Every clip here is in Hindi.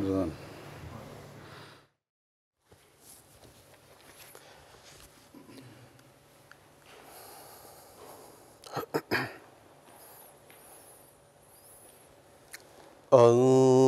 우선 어...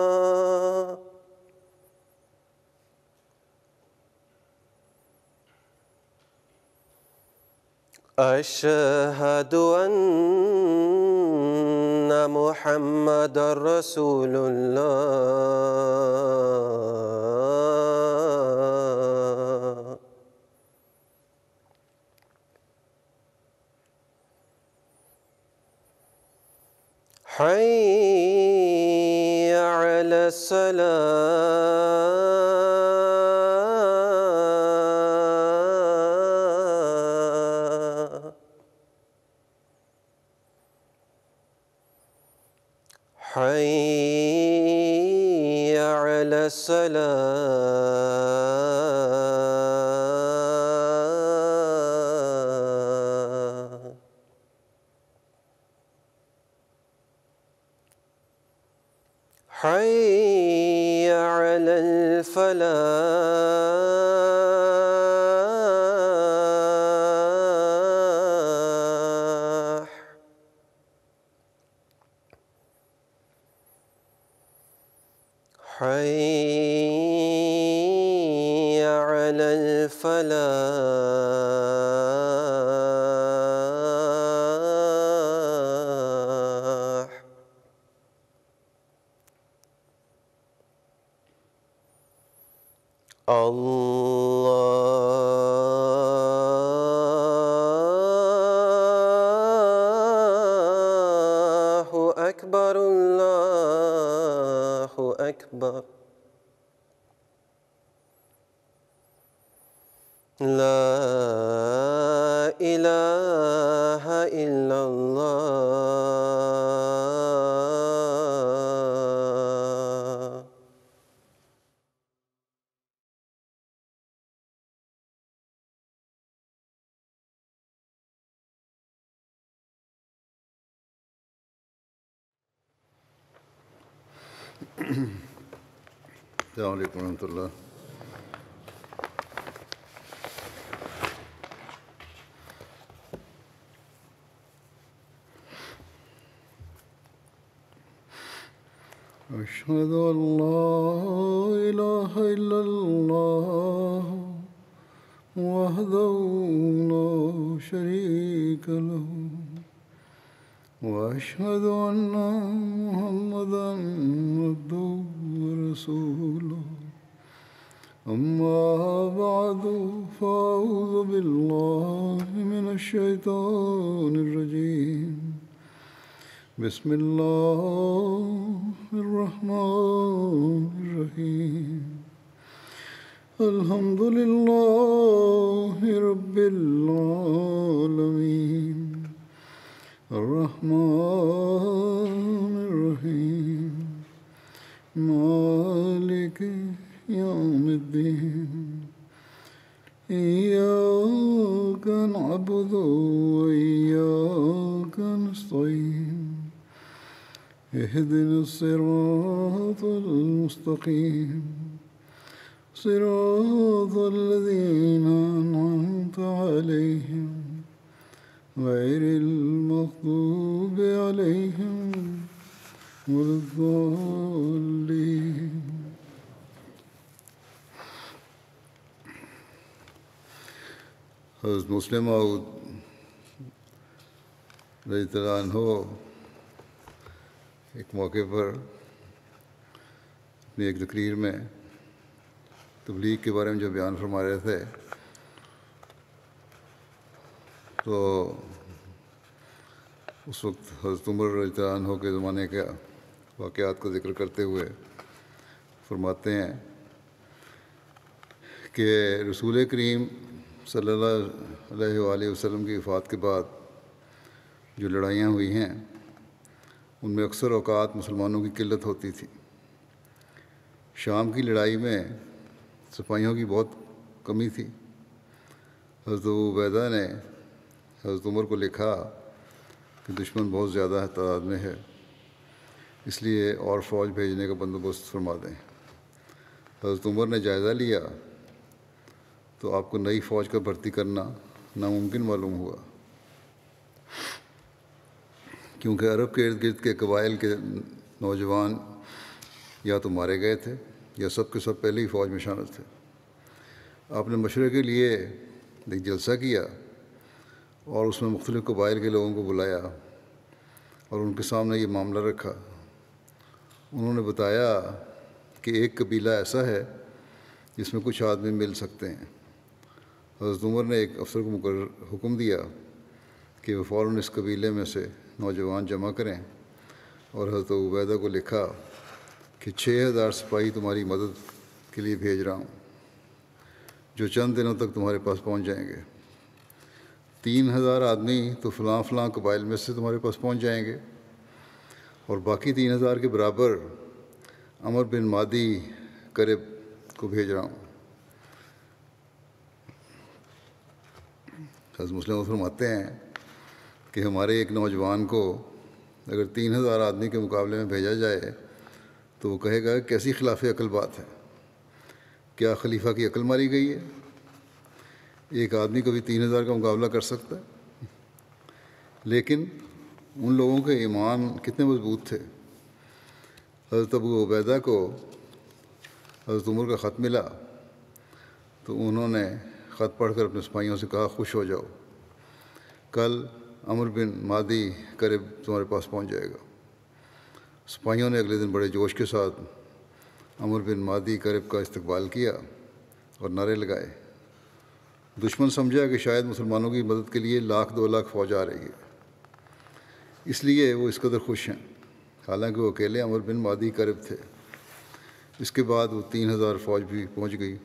أشهد أن محمد رسول الله حي على السلام السلام أكبر الله أكبر لا السلام عليكم ورحمة الله أشهد أن لا إله إلا الله وحده لا شريك له وأشهد أن بسم الله الرحمن الرحيم الحمد لله مستقيم صراط الذين أنعمت عليهم غير المغضوب عليهم والضالين حضرت مسلم عود رضي الله عنه ایک موقع پر अपनी एक तकरीर में तबलीग के बारे में जो बयान फरमा रहे थे तो उस वक्त हज़रत उमर रजान हो के ज़माने के वाक़ात का जिक्र करते हुए फरमाते हैं कि रसूल करीम सल्ला वसम की वफ़ात के बाद जो लड़ाइयाँ हुई हैं उनमें अक्सर अवकात मुसलमानों की किल्लत होती थी शाम की लड़ाई में सिपाहियों की बहुत कमी थी हजरत अबैदा ने हजरत उमर को लिखा कि दुश्मन बहुत ज़्यादा तादाद में है इसलिए और फौज भेजने का बंदोबस्त फरमा दें हजरत उमर ने जायज़ा लिया तो आपको नई फ़ौज का भर्ती करना नामुमकिन मालूम हुआ क्योंकि अरब के इर्द गिर्द के कबाइल के नौजवान या तो मारे गए थे यह सब के सब पहले ही फ़ौज में शामिल थे आपने मशरे के लिए एक जलसा किया और उसमें मुख्तलिफ़ कबाइल के लोगों को बुलाया और उनके सामने ये मामला रखा उन्होंने बताया कि एक कबीला ऐसा है जिसमें कुछ आदमी मिल सकते हैं हजरत उमर ने एक अफसर को मुकर हुक्म दिया कि वह फ़ौर इस कबीले में से नौजवान जमा करें और हजरत उबैदा को लिखा कि छः हज़ार सिपाही तुम्हारी मदद के लिए भेज रहा हूँ जो चंद दिनों तक तुम्हारे पास पहुँच जाएंगे तीन हज़ार आदमी तो फ़लाँ फ़लाँ कबाइल में से तुम्हारे पास पहुँच जाएंगे और बाकी तीन हज़ार के बराबर अमर बिन मादी करेब को भेज रहा हूँ हज़ मुस्लिम फरमाते हैं कि हमारे एक नौजवान को अगर तीन हज़ार आदमी के मुकाबले में भेजा जाए तो वो कहेगा कैसी खिलाफ अकल बात है क्या खलीफा की अकल मारी गई है एक आदमी कभी तीन हज़ार का मुकाबला कर सकता है लेकिन उन लोगों के ईमान कितने मजबूत थे हज़रत अबू उबैदा को हज़रत उमर का ख़त मिला तो उन्होंने ख़त पढ़ कर अपने सिपाहियों से कहा खुश हो जाओ कल अमर बिन मादी करीब तुम्हारे पास पहुँच जाएगा सिपाहियों ने अगले दिन बड़े जोश के साथ अमर बिन मादी करब का इस्तबाल किया और नारे लगाए दुश्मन समझा कि शायद मुसलमानों की मदद के लिए लाख दो लाख फौज आ रही है इसलिए वो इस कदर खुश हैं हालांकि वो अकेले अमर बिन मादी करब थे इसके बाद वो तीन हज़ार फौज भी पहुंच गई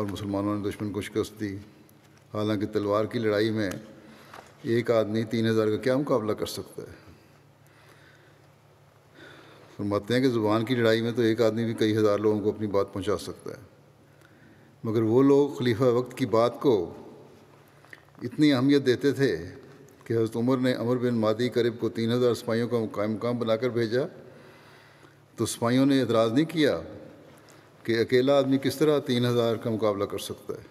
और मुसलमानों ने दुश्मन को शिकस्त दी हालांकि तलवार की लड़ाई में एक आदमी तीन हज़ार का क्या मुकाबला कर सकता है फरमाते हैं कि ज़ुबान की लड़ाई में तो एक आदमी भी कई हज़ार लोगों को अपनी बात पहुँचा सकता है मगर वो लोग खलीफा वक्त की बात को इतनी अहमियत देते थे कि हज़रत उमर ने अमर बिन मादी करीब को तीन हज़ार सिपाहियों का कायम मुकाम बनाकर भेजा तो सिपाहियों ने एतराज़ नहीं किया कि अकेला आदमी किस तरह तीन हज़ार का मुकाबला कर सकता है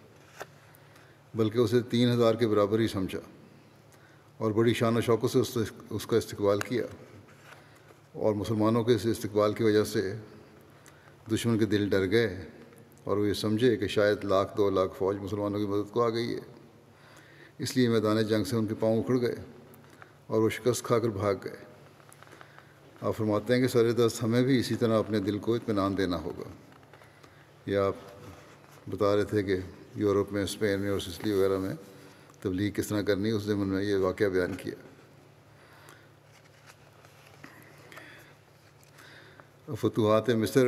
बल्कि उसे तीन हज़ार के बराबर ही समझा और बड़ी शान शौकत से उसका इस्तेवाल किया और मुसलमानों के इस इस्तकबाल की वजह से दुश्मन के दिल डर गए और वो ये समझे कि शायद लाख दो लाख फ़ौज मुसलमानों की मदद को आ गई है इसलिए मैदान जंग से उनके पाँव उखड़ गए और वो शिकस्त खाकर भाग गए आप फरमाते हैं कि सर दस्त हमें भी इसी तरह अपने दिल को इतमान देना होगा या आप बता रहे थे कि यूरोप में स्पेन में और सिसली वगैरह में तबलीग किस तरह करनी उस ज़मन में ये वाक़ बयान किया फतूहत मिस्र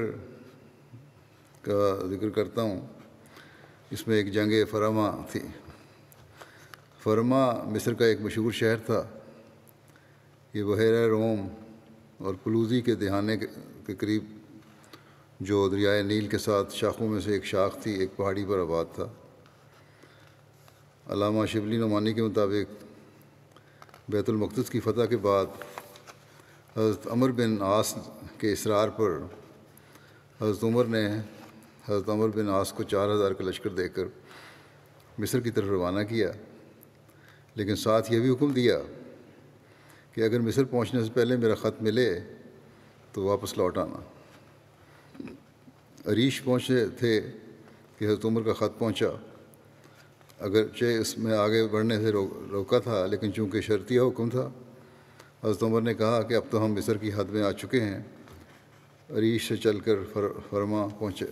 का जिक्र करता हूँ इसमें एक जंग फरमा थी फरमा मिस्र का एक मशहूर शहर था ये बहर रोम और पलूजी के दहाने के, करीब जो दरियाए नील के साथ शाखों में से एक शाख थी एक पहाड़ी पर आबाद था अलामा शिबली नुमानी के मुताबिक बैतुलमक़दस की फ़तह के बाद हज़रत अमर बिन आस के इसरार पर हज़रत उमर ने हज़रत उमर बिन आस को चार हज़ार का लश्कर देकर मिस्र की तरफ रवाना किया लेकिन साथ यह भी हुक्म दिया कि अगर मिस्र पहुंचने से पहले मेरा ख़त मिले तो वापस लौट आना अरीश पहुंचे थे कि हजरत उमर का ख़त पहुंचा अगरचे इसमें आगे बढ़ने से रो, रोका था लेकिन चूँकि शर्तिया हुक्म था हजरत उमर ने कहा कि अब तो हम मिस्र की हद में आ चुके हैं रीश से चल कर फर, फरमा पहुँचे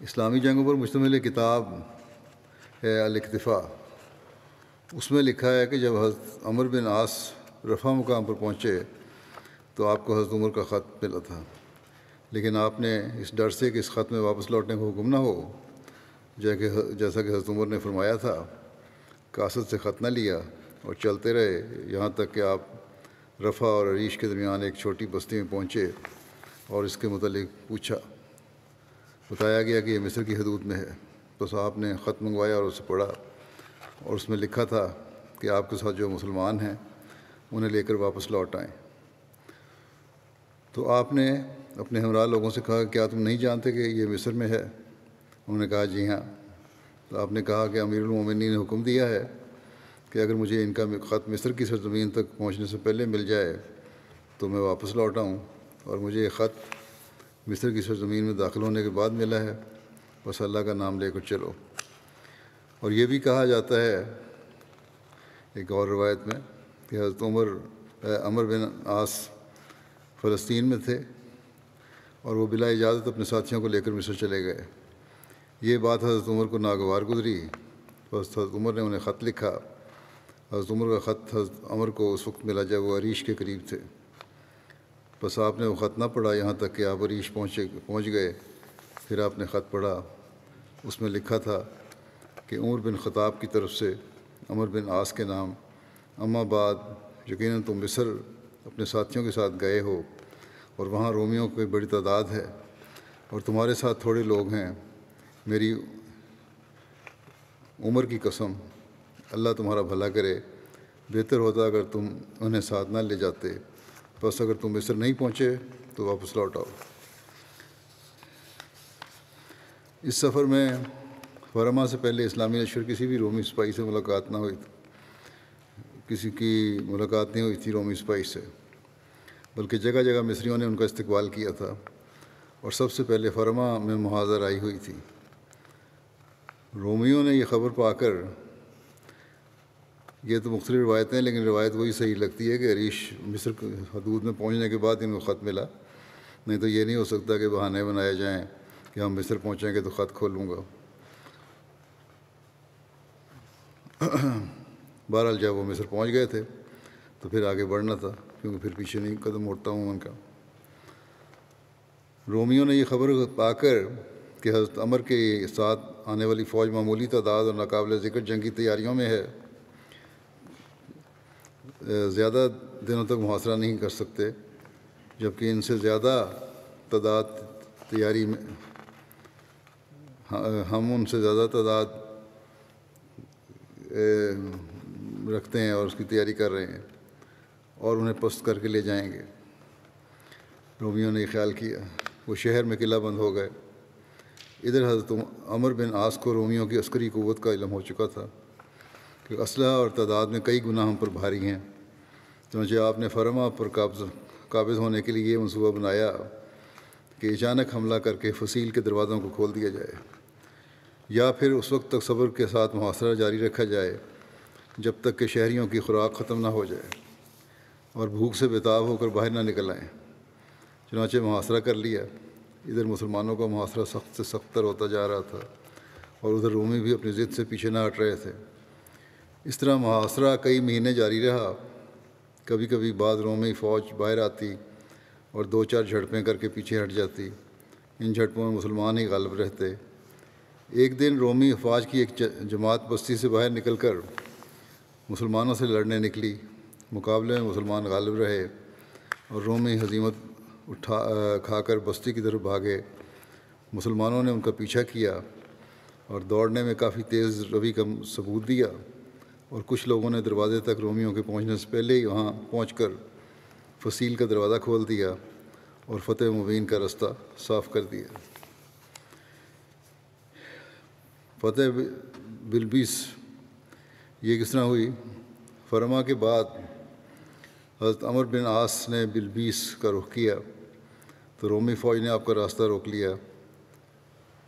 इस्लामी जंगों पर मुश्तमिल किताब है अलतफ़ा उसमें लिखा है कि जब हज़रत अमर बिन आस रफ़ा मुकाम पर पहुँचे तो आपको हज़रत उमर का ख़त मिला था लेकिन आपने इस डर से कि इस ख़त में वापस लौटने को हुक्म ना हो जैसे जैसा कि हज़रत उमर ने फरमाया था कासत से ख़त ना लिया और चलते रहे यहाँ तक कि आप रफ़ा और अरीश के दरमियान एक छोटी बस्ती में पहुँचे और इसके मतलब पूछा बताया गया कि यह मिस्र की हदूद में है तो साहब ने ख़त मंगवाया और उसे पढ़ा और उसमें लिखा था कि आपके साथ जो मुसलमान हैं उन्हें लेकर वापस लौट आएँ तो आपने अपने हमरा लोगों से कहा क्या तुम नहीं जानते कि ये मिस्र में है उन्होंने कहा जी हाँ तो आपने कहा कि अमीर उमिन ने हुक्म दिया है कि अगर मुझे इनका ख़त मिस्र की सरजमीन तक पहुँचने से पहले मिल जाए तो मैं वापस लौट आऊँ और मुझे ये ख़त मिस्र की सरजमीन में दाखिल होने के बाद मिला है बस अल्लाह का नाम लेकर चलो और ये भी कहा जाता है एक और रवायत में कि हज़रत उमर अमर बिन आस फ़लस्तीन में थे और वो बिला इजाज़त अपने साथियों को लेकर मिस्र चले गए ये बात हज़रत उमर को नागवार गुजरी बस हज़रत उमर ने उन्हें ख़त लिखा हज़रत उमर का ख़त हज़रत अमर को उस वक्त मिला जब वो अरीश के करीब थे बस आपने वो ख़त ना पढ़ा यहाँ तक कि आप अरीश पहुँचे पहुँच गए फिर आपने ख़त पढ़ा उसमें लिखा था कि उमर बिन ख़ताब की तरफ से अमर बिन आस के नाम अम्मा यकीन तुम तो मिसर अपने साथियों के साथ गए हो और वहाँ रोमियों की बड़ी तादाद है और तुम्हारे साथ थोड़े लोग हैं मेरी उम्र की कसम अल्लाह तुम्हारा भला करे बेहतर होता अगर तुम उन्हें साथ ना ले जाते बस अगर तुम मिस्र नहीं पहुँचे तो वापस लौट आओ इस सफ़र में फरमा से पहले इस्लामी लश्कर किसी भी रोमी सिपाही से मुलाकात ना हुई किसी की मुलाकात नहीं हुई थी रोमी सिपाही से बल्कि जगह जगह मिस्रियों ने उनका इस्तकबाल किया था और सबसे पहले फरमा में मुहाजर आई हुई थी रोमियों ने यह खबर पाकर ये तो मुख्तलि रवायतें हैं लेकिन रवायत वही सही लगती है कि हरीश मिस्र हदूद में पहुँचने के बाद इनको ख़त मिला नहीं तो ये नहीं हो सकता कि बहाने बनाए जाएँ कि हम मिस्र पहुँचेंगे तो ख़त खोलूँगा बहरहाल जब वो मिस्र पहुँच गए थे तो फिर आगे बढ़ना था क्योंकि फिर पीछे नहीं कदम उठता हूँ उनका रोमियो ने यह खबर पाकर कि हजरत अमर के साथ आने वाली फ़ौज मामूली तादाद और नाकबिल ज़िक्र जंगी तैयारियों में है ज़्यादा दिनों तक मुहासरा नहीं कर सकते जबकि इनसे ज़्यादा तादाद तैयारी में हम उनसे ज़्यादा तादाद रखते हैं और उसकी तैयारी कर रहे हैं और उन्हें पस्त करके ले जाएंगे रोमियों ने ख्याल किया वो शहर में किला बंद हो गए इधर हजरत अमर बिन आस को रोमियों की अस्करी क़वत का इलम हो चुका था कि असलह और तादाद में कई गुना हम पर भारी हैं मुझे आपने फरमा पर काब्ज काबिज़ होने के लिए ये मनसूबा बनाया कि अचानक हमला करके फसील के दरवाज़ों को खोल दिया जाए या फिर उस वक्त तक सब्र के साथ मुहासरा जारी रखा जाए जब तक कि शहरीों की खुराक ख़त्म ना हो जाए और भूख से बेताब होकर बाहर ना निकल आएँ चुनाचे मुहासरा कर लिया इधर मुसलमानों का मुहासरा सख्त से सख्तर होता जा रहा था और उधर रोमी भी अपनी ज़िद से पीछे ना हट रहे थे इस तरह मुहासरा कई महीने जारी रहा कभी कभी बाद रोमी फ़ौज बाहर आती और दो चार झड़पें करके पीछे हट जाती इन झड़पों में मुसलमान ही गालब रहते एक दिन रोमी अफवाज की एक जमात बस्ती से बाहर निकलकर मुसलमानों से लड़ने निकली मुकाबले में मुसलमान गालब रहे और रोमी हजीमत उठा खाकर बस्ती की तरफ भागे मुसलमानों ने उनका पीछा किया और दौड़ने में काफ़ी तेज़ रवि का सबूत दिया और कुछ लोगों ने दरवाज़े तक रोमियों के पहुंचने से पहले ही वहाँ पहुँच फसील का दरवाज़ा खोल दिया और फतेह मुबीन का रास्ता साफ़ कर दिया फतेह बिलबीस ये किस तरह हुई फरमा के बाद हज़रत अमर बिन आस ने बिलबिस का रुख किया तो रोमी फ़ौज ने आपका रास्ता रोक लिया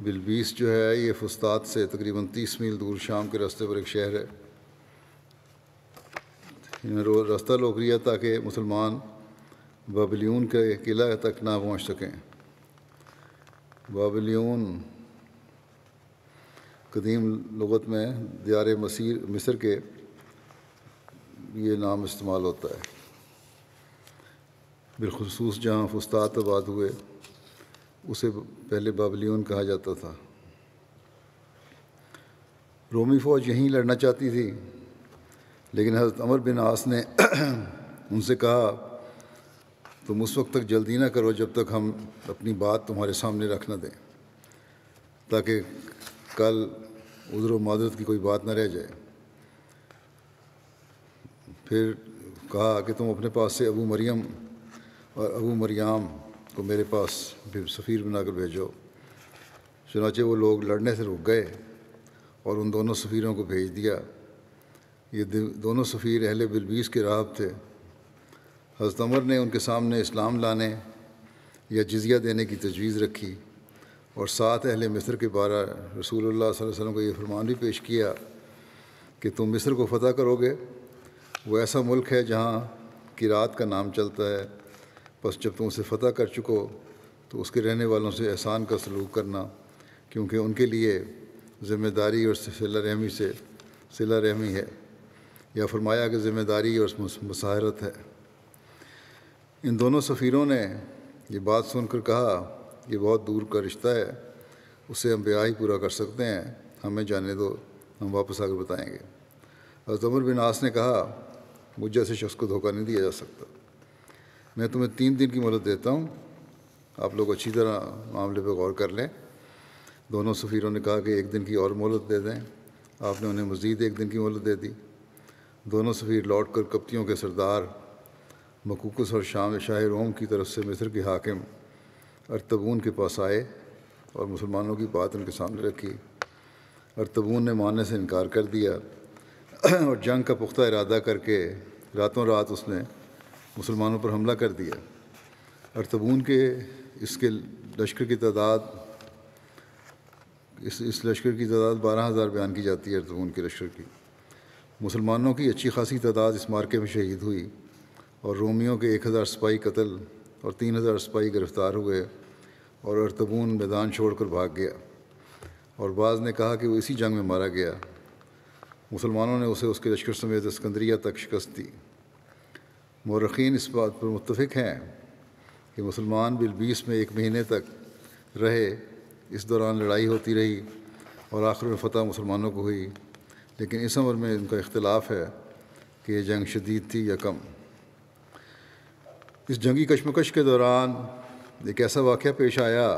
बिलबीस जो है ये फुस्ताद से तकरीबन तीस मील दूर शाम के रास्ते पर एक शहर है रास्ता रोक लिया ताकि मुसलमान बाबलियून के किला तक ना पहुँच सकें बाबलियून कदीम लगत में दियार मसीर मिस्र के ये नाम इस्तेमाल होता है बिलखसूस जहाँ फस्तात आबाद हुए उसे पहले बाबलियन कहा जाता था रोमी फ़ौज यहीं लड़ना चाहती थी लेकिन हज़रत अमर बिन आस ने उनसे कहा तुम उस वक्त तक जल्दी ना करो जब तक हम अपनी बात तुम्हारे सामने रख ना दें ताकि कल उजर माजरत की कोई बात ना रह जाए फिर कहा कि तुम अपने पास से अबू मरियम और अबू मरियाम को मेरे पास सफ़ीर बना कर भेजो चुनाचे वो लोग लड़ने से रुक गए और उन दोनों सफ़ीरों को भेज दिया ये दोनों सफ़ी अहल बिलबीस के राहब थे हजरत अमर ने उनके सामने इस्लाम लाने या जजिया देने की तजवीज़ रखी और साथ अहल मिस्र के बारे रसूल वसम को यह फरमान भी पेश किया कि तुम मिस्र को फ़तेह करोगे वह ऐसा मुल्क है जहाँ की रात का नाम चलता है बस जब तुम उसे फतेह कर चुको तो उसके रहने वालों से एहसान का सलूक करना क्योंकि उनके लिए ज़िम्मेदारी और सिला रहमी से सिला रहमी है या फरमाया कि ज़िम्मेदारी और मसाहरत है इन दोनों सफ़ीरों ने ये बात सुनकर कहा कि बहुत दूर का रिश्ता है उसे हम ब्याह ही पूरा कर सकते हैं हमें जाने दो हम वापस आकर बताएँगे अजमर बिन आस ने कहा मुझ जैसे शख्स को धोखा नहीं दिया जा सकता मैं तुम्हें तीन दिन की मदद देता हूँ आप लोग अच्छी तरह मामले पर गौर कर लें दोनों सफ़ीरों ने कहा कि एक दिन की और मोहलत दे दें आपने उन्हें मज़ीद एक दिन की मोहलत दे दी दोनों सफ़ीर लौट कर कप्तियों के सरदार मकूकस और शाम शाह रोम की तरफ से मिस्र के हाकिम अरतबून के पास आए और मुसलमानों की बात उनके सामने रखी अरतबून ने मानने से इनकार कर दिया और जंग का पुख्ता इरादा करके रातों रात उसने मुसलमानों पर हमला कर दिया अरतबून के इसके लश्कर की तादाद इस इस लश्कर की तादाद बारह हज़ार बयान की जाती है अरतबून के लश्कर की मुसलमानों की अच्छी खासी तादाद इस मार्के में शहीद हुई और रोमियों के एक हज़ार सपाही कत्ल और तीन हज़ार सपाही गिरफ़्तार हुए और अरतबून मैदान छोड़कर भाग गया और बाज़ ने कहा कि वो इसी जंग में मारा गया मुसलमानों ने उसे उसके लश्कर समेत स्कंदरिया तक शिकस्त दी मौरखीन इस बात पर मुतफ़ हैं कि मुसलमान बिलबीस में एक महीने तक रहे इस दौरान लड़ाई होती रही और आखिर में फ़तह मुसलमानों को हुई लेकिन इस अमर में इनका इख्तलाफ है कि ये जंग शदीद थी या कम इस जंगी कशमकश के दौरान एक ऐसा वाक़ पेश आया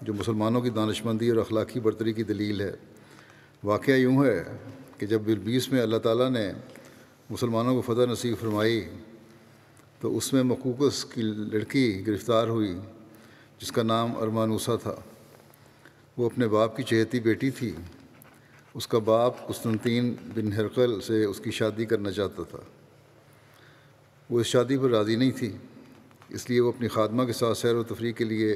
जो मुसलमानों की दानशमंदी और अखलाकी बरतरी की दलील है वाक़ यूँ है कि जब बिलबीस में अल्लाह ताली ने मुसलमानों को फ़तः नसीब फरमाई तो उसमें मकूकस की लड़की गिरफ़्तार हुई जिसका नाम अरमानूसा था वो अपने बाप की चहती बेटी थी उसका बाप कुस्तनतीन बिन हरकल से उसकी शादी करना चाहता था वो इस शादी पर राज़ी नहीं थी इसलिए वो अपनी खादमा के साथ सैर व तफरी के लिए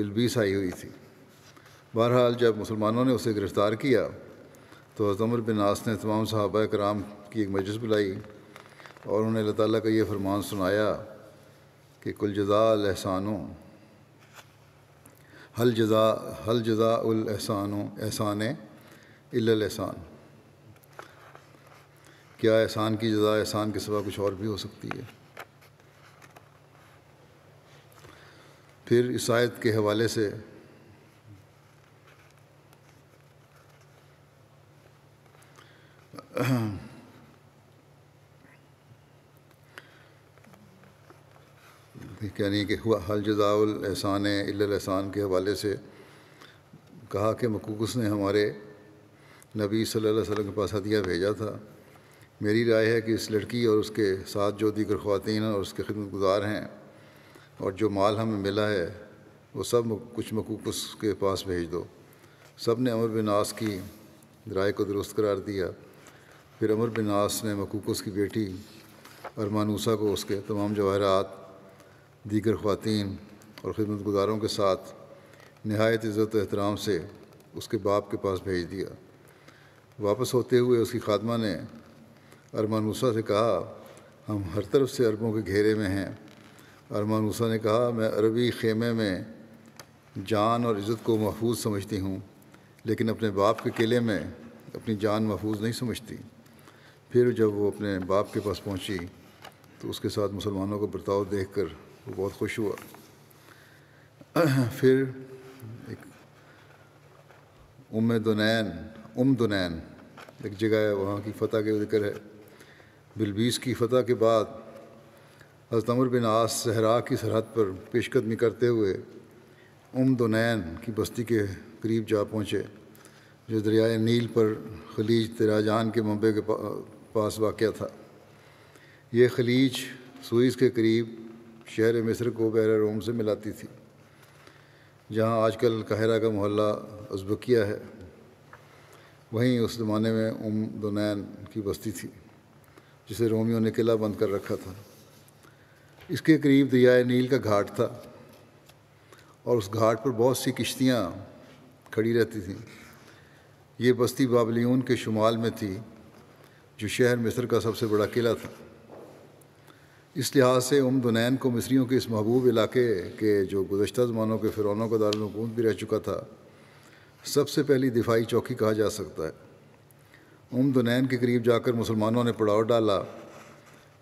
बिलबीस आई हुई थी बहरहाल जब मुसलमानों ने उसे गिरफ़्तार किया तो हजमर बिन आस ने तमाम सहाबा कराम की एक मजस बुलाई और उन्हें अल्लाह ताली का ये फरमान सुनाया कि कुलजदा लहसानों एहसानों हल जजा हल जजा जजासान एहसान एहसान क्या एहसान की जजा एहसान के सिवा कुछ और भी हो सकती है फिर इस आयत के हवाले से यानी कि हुआ हल जदाउल एहसान के हवाले से कहा कि मकूकस ने हमारे नबी सल्लल्लाहु अलैहि वसल्लम के पास हदिया भेजा था मेरी राय है कि इस लड़की और उसके साथ जो दीगर ख़वान और उसके खिदमत गुजार हैं और जो माल हमें मिला है वो सब कुछ मकूकस के पास भेज दो सब ने अमर बिनास की राय को दुरुस्त करार दिया फिर अमर बिनास ने मकूकस की बेटी और मानूसा को उसके तमाम जवाहरात दीगर ख़वान और ख़िदमत गुजारों के साथ नहायत इज़्ज़त एहतराम से उसके बाप के पास भेज दिया वापस होते हुए उसकी खादमा ने अरमानूसा से कहा हम हर तरफ से अरबों के घेरे में हैं अरमानूसा ने कहा मैं अरबी खेमे में जान और इज़्ज़त को महफूज समझती हूँ लेकिन अपने बाप के किले में अपनी जान महफूज नहीं समझती फिर जब वो अपने बाप के पास पहुँची तो उसके साथ मुसलमानों का बर्ताव देख कर वो बहुत खुश हुआ फिर एक उम दुनैन उम दुनैन एक जगह है वहाँ की फ़तह के जिक्र है बिलबीस की फ़तह के बाद हजरत अमर बिन आस सहरा की सरहद पर पेशकदमी करते हुए उम दुनैन की बस्ती के करीब जा पहुँचे जो दरियाए नील पर खलीज तराजान के मबे के पास वाक़ था ये खलीज सूईस के करीब शहर मिस्र को बैर रोम से मिलाती थी जहाँ आजकल कहरा का मोहल्ला उजबकिया है वहीं उस ज़माने में उम दुनैन की बस्ती थी जिसे रोमियों ने किला बंद कर रखा था इसके करीब दरियाए नील का घाट था और उस घाट पर बहुत सी किश्तियाँ खड़ी रहती थीं ये बस्ती बाबलियून के शुमाल में थी जो शहर मिस्र का सबसे बड़ा किला था इस लिहाज से उम दुनैन को मिस्रियों के इस महबूब इलाके के जो गुजशत ज़मानों के फ़िरौनों का दारकूमत भी रह चुका था सबसे पहली दिफाई चौकी कहा जा सकता है उम दुनैन के करीब जाकर मुसलमानों ने पड़ाव डाला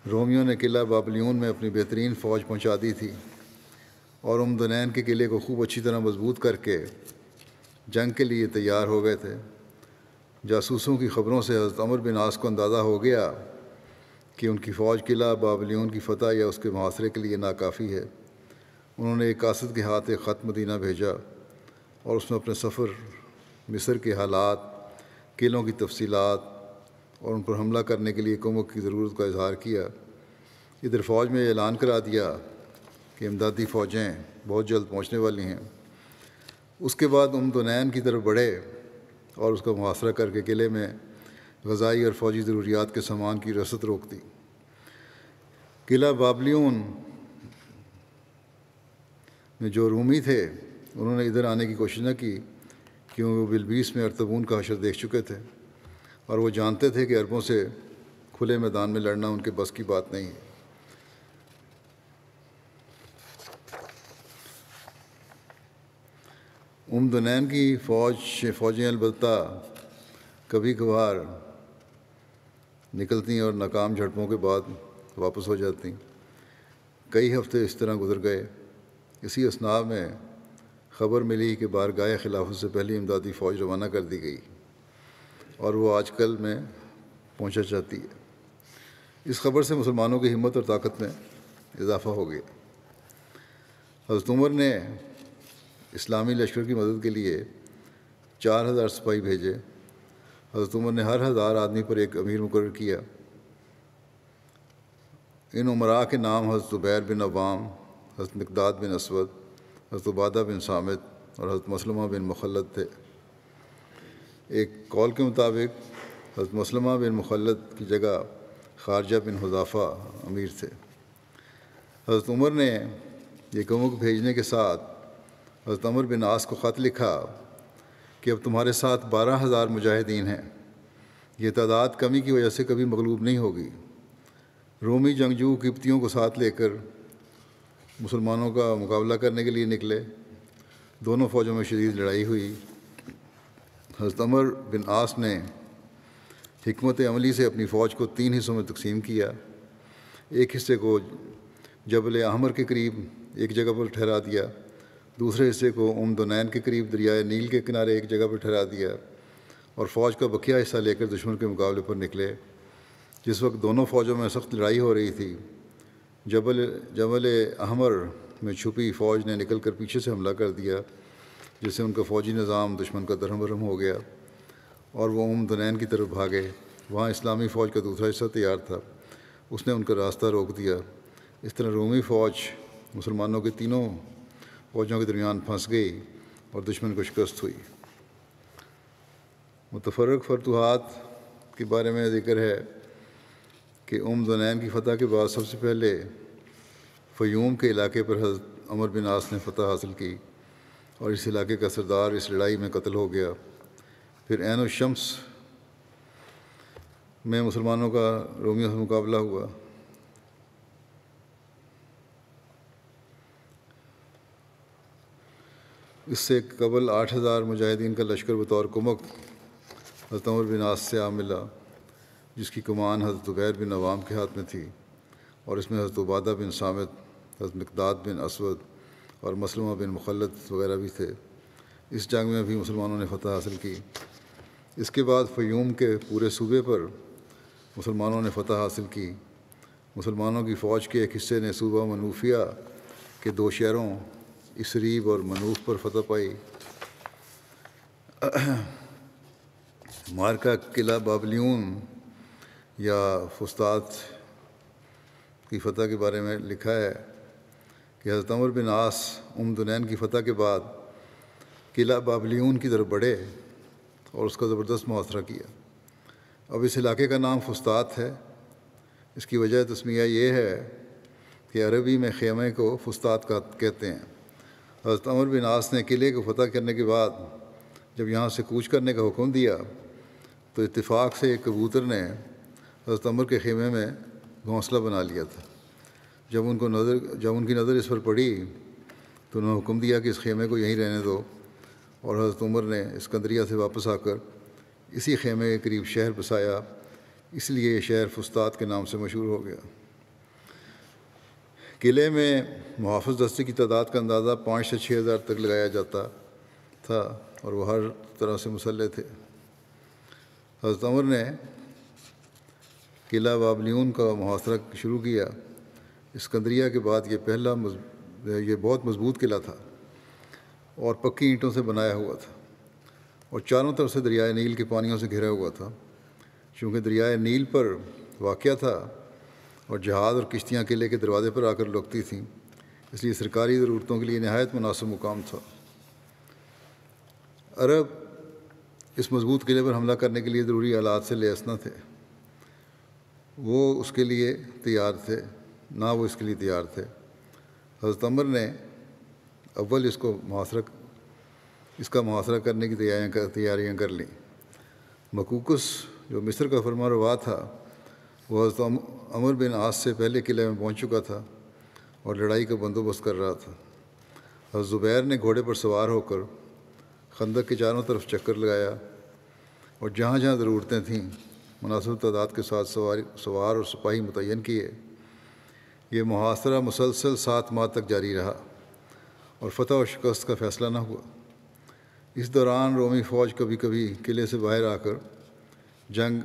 रोमियो ने किला बाबलियन में अपनी बेहतरीन फ़ौज पहुँचा दी थी और उम दुनैन के किले को खूब अच्छी तरह मजबूत करके जंग के लिए तैयार हो गए थे जासूसों की ख़बरों से हज़रत अमर बिन आस को अंदाज़ा हो गया कि उनकी फ़ौज किला बाबलियों की फ़तह या उसके मुहासरे के लिए नाकाफ़ी है उन्होंने एक कासद के हाथ एक ख़त मदीना भेजा और उसमें अपने सफ़र मिस्र के हालात किलों की तफसीत और उन पर हमला करने के लिए कुमक की ज़रूरत का इजहार किया इधर फ़ौज में ऐलान करा दिया कि इमदादी फ़ौजें बहुत जल्द पहुँचने वाली हैं उसके बाद उमदनैन की तरफ बढ़े और उसका मुहासरा करके किले में गजाई और फौजी ज़रूरियात के सामान की रसद रोक दी किला बाबलियन में जो रूमी थे उन्होंने इधर आने की कोशिश न की क्योंकि वो बिलबीस में अरतबून का अशर देख चुके थे और वो जानते थे कि अरबों से खुले मैदान में लड़ना उनके बस की बात नहीं है उमदनैन की फ़ौज फौजें अलबत्ता कभी कभार निकलती और नाकाम झड़पों के बाद वापस हो जाती कई हफ्ते इस तरह गुजर गए इसी असनाव में खबर मिली कि बारगाह खिलाफों से पहली इमदादी फ़ौज रवाना कर दी गई और वो आज कल में पहुंचा चाहती है इस खबर से मुसलमानों की हिम्मत और ताकत में इजाफा हो गया हजरत उमर ने इस्लामी लश्कर की मदद के लिए चार हज़ार सिपाही भेजे हज़रत उमर ने हर हज़ार आदमी पर एक अमीर मुकर किया इन उमरा के नाम हज़रत ज़ुबैर बिन अवाम हज़रत मकदाद बिन असवद हज़रत उबादा बिन सामिद और हज़रत मसलमा बिन मुखलत थे एक कॉल के मुताबिक हज़रत मसलमा बिन मुखलत की जगह खारजा बिन हजाफा अमीर थे हज़रत उमर ने ये को भेजने के साथ हज़रत अमर बिन आस को ख़त लिखा कि अब तुम्हारे साथ बारह हज़ार मुजाहिदीन हैं ये तादाद कमी की वजह से कभी मकलूब नहीं होगी रोमी जंगजू किप्तियों को साथ लेकर मुसलमानों का मुकाबला करने के लिए निकले दोनों फ़ौजों में शदीद लड़ाई हुई हजतमर बिन आस ने हमत अमली से अपनी फ़ौज को तीन हिस्सों में तकसीम किया एक हिस्से को जबल अहमर के करीब एक जगह पर ठहरा दिया दूसरे हिस्से को उमदनैन के करीब दरियाए नील के किनारे एक जगह पर ठहरा दिया और फ़ौज का बकिया हिस्सा लेकर दुश्मन के मुकाबले पर निकले जिस वक्त दोनों फ़ौजों में सख्त लड़ाई हो रही थी जबल जबल अहमर में छुपी फ़ौज ने निकल कर पीछे से हमला कर दिया जिससे उनका फ़ौजी निज़ाम दुश्मन का धर्म भरम हो गया और वह उम दुनैन की तरफ भागे वहाँ इस्लामी फ़ौज का दूसरा हिस्सा तैयार था उसने उनका रास्ता रोक दिया इस तरह रोमी फ़ौज मुसलमानों के तीनों फौजों के दरमियान फंस गई और दुश्मन को शिकस्त हुई मुतफरक फरतूहत के बारे में जिक्र है कि उम जनैन की फ़तह के बाद सबसे पहले फ़यूम के इलाके पर हजरत अमर बिन आस ने फ़तह हासिल की और इस इलाके का सरदार इस लड़ाई में कत्ल हो गया फिर एनोशम्स शम्स में मुसलमानों का रोमियों से मुकाबला हुआ इससे कबल आठ हज़ार मुजाहिदीन का लश्कर बतौर कुमक हजरत उमर बिन आस से आ मिला जिसकी कमान हजरत गैर बिन अवाम के हाथ में थी और इसमें हजरत उबादा बिन सामत हजरत मकदाद बिन असवद और मसलमा बिन मुखलत वगैरह भी थे इस जंग में भी मुसलमानों ने फतह हासिल की इसके बाद फ़यूम के पूरे सूबे पर मुसलमानों ने फतह हासिल की मुसलमानों की फ़ौज के एक हिस्से ने सूबा मनूफिया के दो शहरों इसरीब और मनूफ पर फतह पाई मार्का किला बाबलियून या फुस्तात की फ़तह के बारे में लिखा है कि हज़रत अमर बिन आस उमदनैन की फ़तह के बाद किला बाबलियून की तरफ बढ़े और उसका ज़बरदस्त मुआसरा किया अब इस इलाके का नाम फुस्तात है इसकी वजह तस्मिया ये है कि अरबी में खेमे को फुस्तात कहते हैं हज़रत अमर बिन आस ने किले को फ़तेह करने के बाद जब यहाँ से कूच करने का हुक्म दिया तो इत्तेफाक से एक कबूतर ने हज़रत अमर के खेमे में घोंसला बना लिया था जब उनको नज़र जब उनकी नज़र इस पर पड़ी तो उन्होंने हुक्म दिया कि इस खेमे को यहीं रहने दो और हज़रत उमर ने इसकंदरिया से वापस आकर इसी खेमे के करीब शहर बसाया इसलिए ये शहर फुस्ताद के नाम से मशहूर हो गया किले में मुहाफ़ दस्ते की तादाद का अंदाज़ा पाँच से छः हज़ार तक लगाया जाता था और वह हर तरह से मुसल्ह थे हजरत अमर ने किला बाबलियून का मुहासरा शुरू किया इसकंदरिया के बाद ये पहला ये बहुत मज़बूत किला था और पक्की ईंटों से बनाया हुआ था और चारों तरफ से दरियाए नील के पानियों से घिरा हुआ था चूँकि दरियाए नील पर वाक़ था और जहाज़ और किश्तियाँ किले के दरवाजे पर आकर लुकती थीं इसलिए सरकारी ज़रूरतों के लिए नहायत मुनासिब मुकाम था अरब इस मजबूत किले पर हमला करने के लिए ज़रूरी आलात से लैस न थे वो उसके लिए तैयार थे ना वो इसके लिए तैयार थे हजरत अमर ने अव्वल इसको मुहासरा इसका मुहासरा करने की तैयारियाँ कर तैयारियाँ कर लीं मकूकस जो मिस्र का फरमा रवा था वह तो अमर बिन आस से पहले किले में पहुंच चुका था और लड़ाई का बंदोबस्त कर रहा था और ज़ुबैर ने घोड़े पर सवार होकर खंदक के चारों तरफ चक्कर लगाया और जहाँ जहाँ ज़रूरतें थीं मुनासिब तादाद के साथ सवार सवार और सिपाही मुतन किए ये मुहासरा मुसलसल सात माह तक जारी रहा और फतह और शिकस्त का फ़ैसला न हुआ इस दौरान रोमी फ़ौज कभी कभी किले से बाहर आकर जंग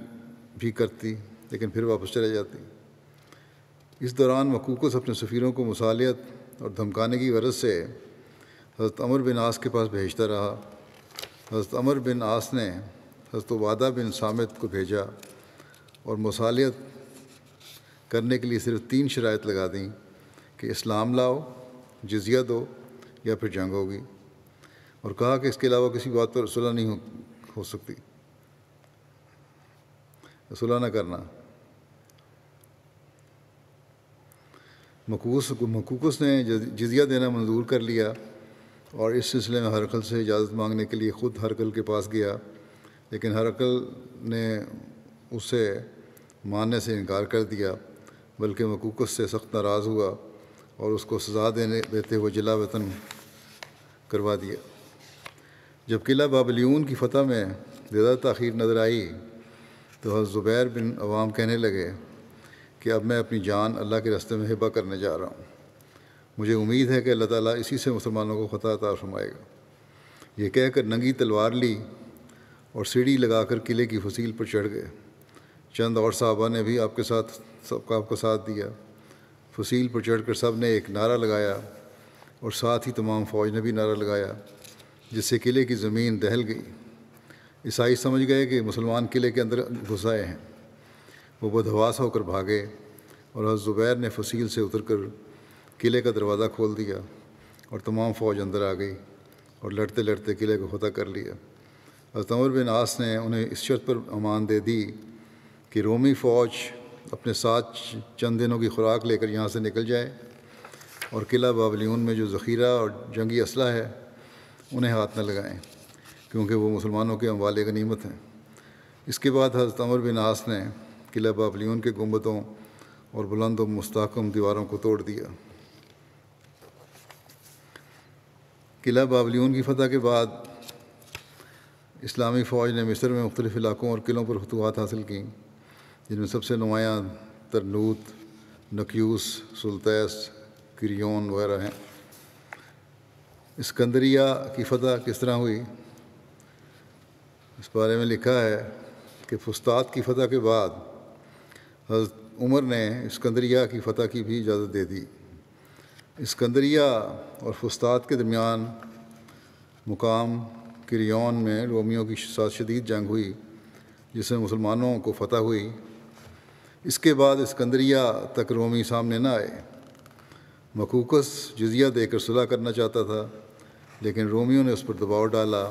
भी करती लेकिन फिर वापस चले जाते इस दौरान मकूकस अपने सफ़ीरों को मसालियत और धमकाने की वजह से हज़रत अमर बिन आस के पास भेजता रहा हज़रत अमर बिन आस ने हज़रत वादा बिन सामित को भेजा और मसालियत करने के लिए सिर्फ तीन शरात लगा दी कि इस्लाम लाओ जजिया दो या फिर जंग होगी और कहा कि इसके अलावा किसी बात पर सुलह नहीं हो, हो सकती सुलह ना करना मकूस मकूकस ने जजिया देना मंजूर कर लिया और इस सिलसिले में हरकल से इजाज़त मांगने के लिए ख़ुद हरकल के पास गया लेकिन हरकल ने उसे मानने से इनकार कर दिया बल्कि मकूकस से सख्त नाराज़ हुआ और उसको सज़ा देने देते हुए जिला वतन करवा दिया जब किला बाबलीून की फतह में ज़्यादा तखीर नज़र आई तो हर ज़ुबैर बिन अवाम कहने लगे कि अब मैं अपनी जान अल्लाह के रास्ते में हिबा करने जा रहा हूँ मुझे उम्मीद है कि अल्लाह ताला इसी से मुसलमानों को ख़ता तार फरमाएगा ये कहकर नंगी तलवार ली और सीढ़ी लगाकर किले की फसील पर चढ़ गए चंद और साहबा ने भी आपके साथ सबका आपका साथ दिया फसील पर चढ़कर सब ने एक नारा लगाया और साथ ही तमाम फ़ौज ने भी नारा लगाया जिससे किले की ज़मीन दहल गई ईसाई समझ गए कि मुसलमान किले के अंदर घुस आए हैं वो बदहवास होकर भागे और हज़रत ज़ुबैर ने फसील से उतर कर किले का दरवाज़ा खोल दिया और तमाम फ़ौज अंदर आ गई और लड़ते लड़ते किले को फतह कर लिया हज़रत बिन आस ने उन्हें इस शर्त पर अमान दे दी कि रोमी फ़ौज अपने साथ चंद दिनों की खुराक लेकर यहाँ से निकल जाए और किला बाबलीन में जो ज़ख़ीरा और जंगी असला है उन्हें हाथ न लगाएं क्योंकि वो मुसलमानों के अम्बाले गनीमत हैं इसके बाद हज़रत अमर बिन आस ने किला बाबलियन के गुम्बदों और बुलंद और मुस्तकम दीवारों को तोड़ दिया किला बाबलियन की फतह के बाद इस्लामी फ़ौज ने मिस्र में मुख्तलिफ़ इलाकों और किलों पर फतवाहत हासिल की जिनमें सबसे नुमायाँ तरनूत नक्यूस सुलतैस क्रियोन वगैरह हैं इसकंदरिया की फतह किस तरह हुई इस बारे में लिखा है कि फुस्ताद की फतह के बाद हजरत उमर ने इसकंदरिया की फ़तह की भी इजाज़त दे दी इसकंदरिया और फुस्ताद के दरमियान मुकाम किरियन में रोमियों की साथ शदीद जंग हुई जिसमें मुसलमानों को फतह हुई इसके बाद इसकंदरिया तक रोमी सामने ना आए मकूकस जजिया देकर सुलह करना चाहता था लेकिन रोमियों ने उस पर दबाव डाला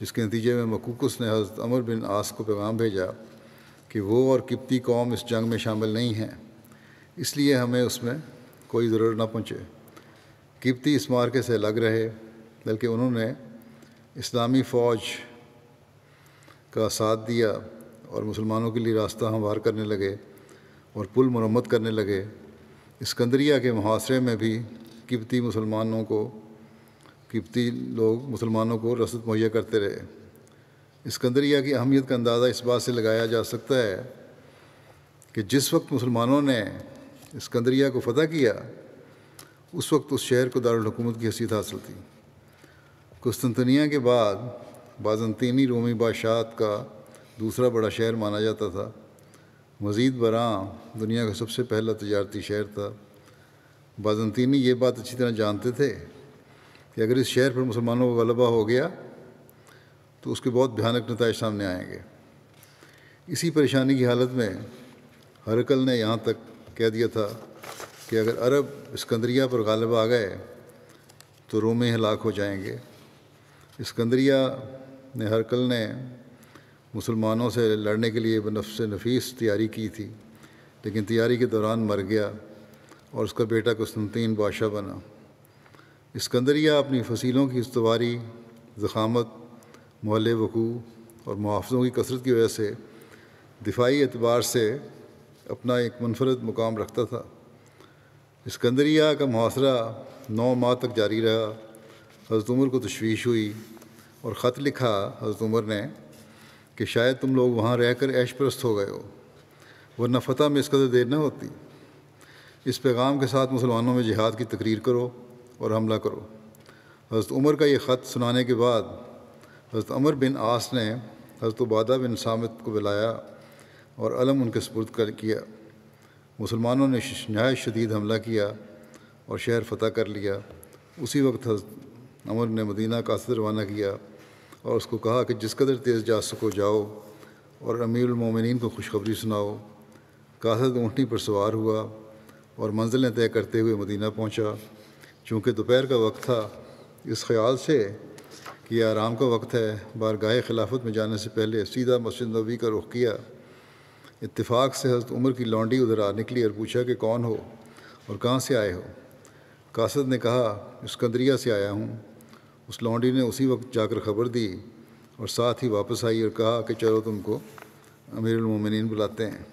जिसके नतीजे में मकूकस ने हज़रत अमर बिन आस को पैगाम भेजा कि वो और किप्ती कौम इस जंग में शामिल नहीं है इसलिए हमें उसमें कोई ज़रूरत ना पहुँचे किप्ती इस मार्के से अलग रहे बल्कि उन्होंने इस्लामी फ़ौज का साथ दिया और मुसलमानों के लिए रास्ता हमवार करने लगे और पुल मरम्मत करने लगे इसकंदरिया के मुहासरे में भी किप्ती मुसलमानों को किप्ती लोग मुसलमानों को रसद मुहैया करते रहे इसकंदरिया की अहमियत का अंदाज़ा इस बात से लगाया जा सकता है कि जिस वक्त मुसलमानों ने इसकंदरिया को फ़तह किया उस वक्त उस शहर को दारकूमत की हैसियत हासिल थी कुस्तनतनिया के बाद बाजनतीनी रोमी बादशाह का दूसरा बड़ा शहर माना जाता था मज़ीद बरा दुनिया का सबसे पहला तजारती शहर था बाजनतीनी ये बात अच्छी तरह जानते थे कि अगर इस शहर पर मुसलमानों का गलबा हो गया तो उसके बहुत भयानक नतज सामने आएंगे इसी परेशानी की हालत में हरकल ने यहाँ तक कह दिया था कि अगर अरब स्कंदरिया पर गालब आ गए तो रोमे हलाक हो जाएंगे स्कंदरिया ने हरकल ने मुसलमानों से लड़ने के लिए नफ्स नफीस तैयारी की थी लेकिन तैयारी के दौरान मर गया और उसका बेटा कुस्तनतीन बादशाह बना स्कंदरिया अपनी फसीलों की इस्तवारी ज़खामत मौल वकू और मुआफ़ों की कसरत की वजह से दिफाई एतबार से अपना एक मुनफरद मुकाम रखता था इसकंदरिया का मुहासरा नौ माह तक जारी रहा हज़रत उमर को तशवीश हुई और ख़त लिखा हज़रत उमर ने कि शायद तुम लोग वहाँ रह कर ऐश परस्त हो गए हो वरना फ़तह में इस कदर देर न होती इस पैगाम के साथ मुसलमानों में जिहाद की तकरीर करो और हमला करो हज़रत उमर का ये ख़त सुनाने के बाद हज़रत अमर बिन आस ने हज़रत उबादा बिन सामित को बुलाया और अलम उनके सपुर्द कर किया मुसलमानों ने नहाय शदीद हमला किया और शहर फतह कर लिया उसी वक्त अमर ने मदीना का असर रवाना किया और उसको कहा कि जिस कदर तेज़ जा सको जाओ और अमीरमिन को खुशखबरी सुनाओ कासद ऊँटनी पर सवार हुआ और मंजिलें तय करते हुए मदीना पहुँचा चूँकि दोपहर का वक्त था इस ख्याल से ये आराम का वक्त है बार गाय खिलाफत में जाने से पहले सीधा मस्जिद नबी का रुख किया इतफाक़ से हजरत उमर की लॉन्डी उधर आ निकली और पूछा कि कौन हो और कहाँ से आए हो कासद ने कहा इसकंदरिया से आया हूँ उस लॉन्डी ने उसी वक्त जाकर खबर दी और साथ ही वापस आई और कहा कि चलो तुमको अमीर अमीरमिन बुलाते हैं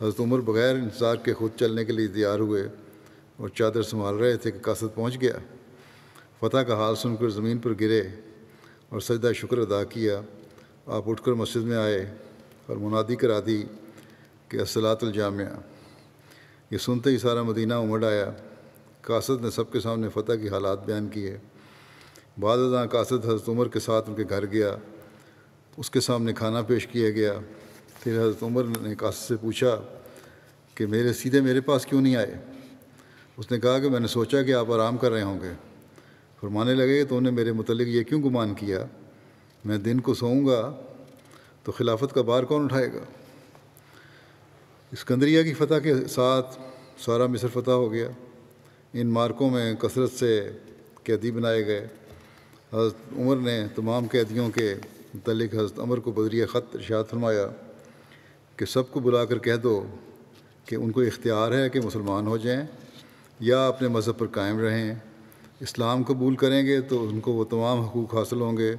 हज़रत उमर बग़ैर इंतज़ार के खुद चलने के लिए तैयार हुए और चादर संभाल रहे थे कि कासद पहुँच गया फ़तेह का हाल सुनकर ज़मीन पर गिरे और सजदा शुक्र अदा किया आप उठकर मस्जिद में आए और मुनादी करा दी कि असलातलजामिया ये सुनते ही सारा मदीना उमड़ आया कासद ने सबके सामने फ़तह के हालात बयान किए बाद अदा कासद हज़रत उमर के साथ उनके घर गया उसके सामने खाना पेश किया गया फिर हज़रत उमर ने कासद से पूछा कि मेरे सीधे मेरे पास क्यों नहीं आए उसने कहा कि मैंने सोचा कि आप आराम कर रहे होंगे फरमाने लगे तो उन्हें मेरे मतलब ये क्यों गुमान किया मैं दिन को सोऊंगा तो खिलाफत का बार कौन उठाएगा इसकंदरिया की फ़तह के साथ सारा मिस्र फतह हो गया इन मार्कों में कसरत से कैदी बनाए गए हज़रत उमर ने तमाम कैदियों के मतलब हज़रत अमर को बदरिया ख़त इशात फरमाया कि सबको बुला कर कह दो कि उनको इख्तियार है कि मुसलमान हो जाएं या अपने मज़हब पर कायम रहें इस्लाम कबूल करेंगे तो उनको वो तमाम हकूक़ हासिल होंगे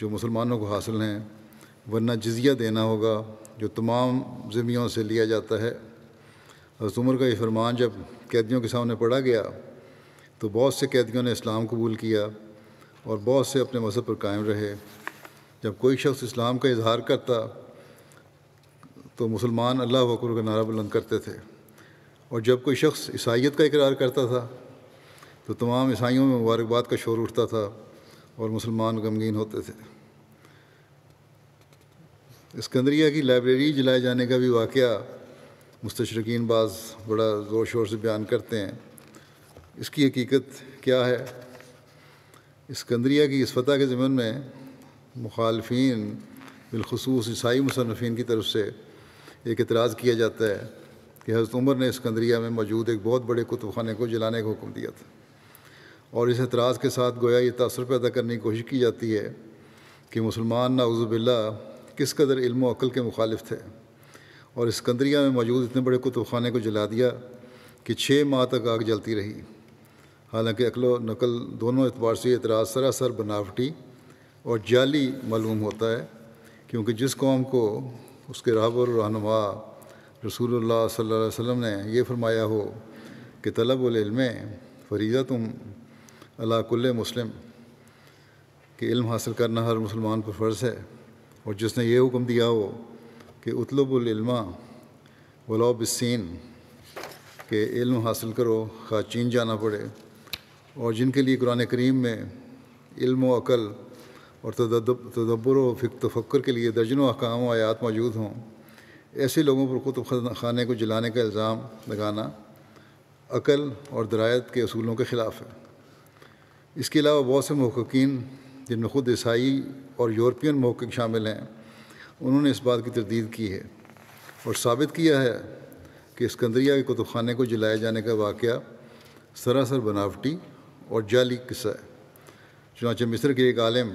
जो मुसलमानों को हासिल हैं वरना जजिया देना होगा जो तमाम ज़मीयों से लिया जाता है हज़रत उमर का ये फरमान जब कैदियों के सामने पढ़ा गया तो बहुत से कैदियों ने इस्लाम कबूल किया और बहुत से अपने मज़हब पर कायम रहे जब कोई शख्स इस्लाम का इजहार करता तो मुसलमान अल्लाह वक़्र का नारा बुलंद करते थे और जब कोई शख्स ईसाइत का इकरार करता था तो तमाम ईसाइयों में मुबारकबाद का शोर उठता था और मुसलमान गमगीन होते थे इसकंदरिया की लाइब्रेरी जलाए जाने का भी वाक़ मुस्तरकिन बाज बड़ा ज़ोर शोर से बयान करते हैं इसकी हकीकत क्या है इसकंदरिया की इस फतह के ज़मन में मुखालफन बिलखसूस ईसाई मुसनफिन की तरफ से एक इतराज़ किया जाता है कि हज़रत उमर ने इसकंदरिया में मौजूद एक बहुत बड़े कुतुब खाने को जलाने का हुक्म दिया था और इस एतराज़ के साथ गोया ये तसर पैदा करने की कोशिश की जाती है कि मुसलमान नाउज़बिल्ला किस कदर इल्म अक्ल के मुखालिफ थे और इसकंदरिया में मौजूद इतने बड़े कुतुब खाने को जला दिया कि छः माह तक आग जलती रही हालांकि अकलो नकल दोनों एतबार से एतराज़ सरासर बनावटी और जाली मालूम होता है क्योंकि जिस कौम को उसके राहबर रहनुमा रसूल सल्ला वसम ने यह फरमाया हो कि तलब इल्म फरीदा तुम अला मुस्लिम कि इल्म हासिल करना हर मुसलमान पर फ़र्ज़ है और जिसने ये हुक्म दिया हो कि उतलबुलमा वलाबिसन के इल्म हासिल करो खा चीन जाना पड़े और जिनके लिए कुरान करीम में इल्म व अकल और तदब्बर व तफक्र के लिए दर्जनों अकाम व आयात मौजूद हों ऐसे लोगों पर कुतुब खाने को जलाने का इल्ज़ाम लगाना अकल और दरायत के असूलों के ख़िलाफ़ है इसके अलावा बहुत से महकिन जिनमें ख़ुद ईसाई और यूरोपियन महक शामिल हैं उन्होंने इस बात की तरदीद की है और साबित किया है कि स्कंदरिया के कुतुब खाने को जलाए जाने का वाक़ सरासर बनावटी और जाली किस्सा है चुनाच मिस्र के एक आलम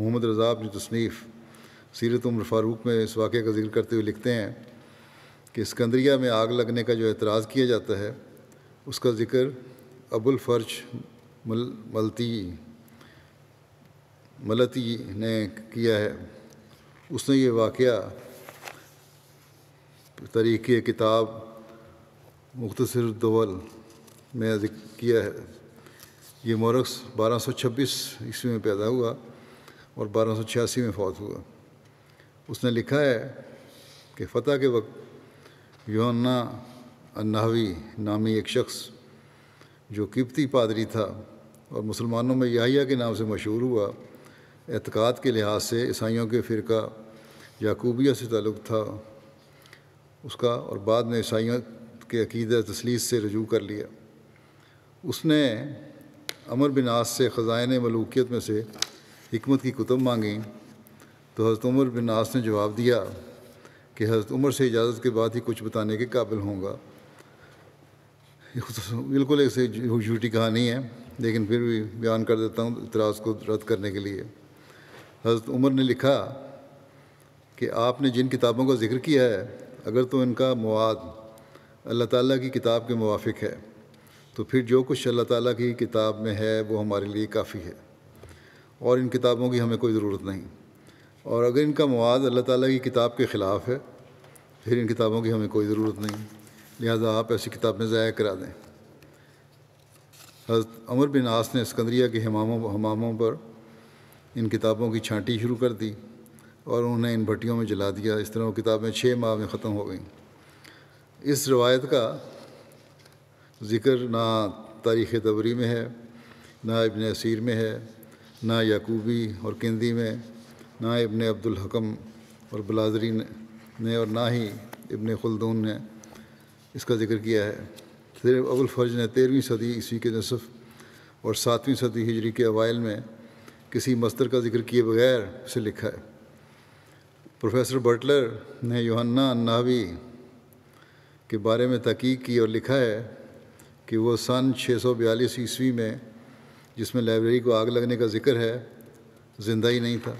मोहम्मद रजाब जो तसनीफ़ सीरत उम्र फ़ारूक में इस वाक़े का जिक्र करते हुए लिखते हैं कि स्कंदरिया में आग लगने का जो एतराज़ किया जाता है उसका ज़िक्र अबुलफ़र्ज मल मलती मलती ने किया है उसने ये वाक़ तरीक़ किताब मुख्तसरदवल में किया है ये सौ 1226 ईस्वी में पैदा हुआ और 1286 में फौत हुआ उसने लिखा है कि फ़तह के वक्त योन्ना अन्नावी नामी एक शख्स जो किबती पादरी था और मुसलमानों में याहिया के नाम से मशहूर हुआ एतक़ाद के लिहाज से ईसाइयों के फ़िरका याकूबिया से ताल्लुक़ था उसका और बाद में ईसाइयों के अकीद तसलीस से रजू कर लिया उसने अमर बिन आस से ख़जान मलूकियत में से हमत की कुतब मांगी तो हज़रत उमर बिन आस ने जवाब दिया कि हज़रत उमर से इजाज़त के बाद ही कुछ बताने के काबिल होंगे बिल्कुल एक झूठी कहानी है लेकिन फिर भी बयान कर देता हूँ इतराज़ को रद्द करने के लिए हज़रत उमर ने लिखा कि आपने जिन किताबों का जिक्र किया है अगर तो इनका मवाद अल्लाह ताला की किताब के मुआफ़ है तो फिर जो कुछ अल्लाह ताला की किताब में है वो हमारे लिए काफ़ी है और इन किताबों की हमें कोई ज़रूरत नहीं और अगर इनका मवाद अल्लाह ताला की किताब के ख़िलाफ़ है फिर इन किताबों की हमें कोई ज़रूरत नहीं लिहाजा आप ऐसी किताबें ज़ाया करा दें हजरत अमर बिन आस ने सिकंदरिया के हमामों हमामों पर इन किताबों की छांटी शुरू कर दी और उन्हें इन भट्टियों में जला दिया इस तरह वो किताबें छः माह में ख़त्म हो गई इस रवायत का ज़िक्र ना तारीख़ तबरी में है ना इबन असीर में है ना याकूबी और किंदी में ना इबन अब्दुल हकम और बलाजरी ने और ना ही इबन खुलदून ने इसका ज़िक्र किया है फिर अबुल फर्ज ने तेरहवीं सदी ईस्वी के नसफ़ और सातवीं सदी हिजरी के अवाइल में किसी मस्तर का जिक्र किए बगैर उसे लिखा है प्रोफेसर बटलर ने योहन्ना अन्नावी के बारे में तहकीक की और लिखा है कि वो सन 642 ईस्वी में जिसमें लाइब्रेरी को आग लगने का जिक्र है ज़िंदा ही नहीं था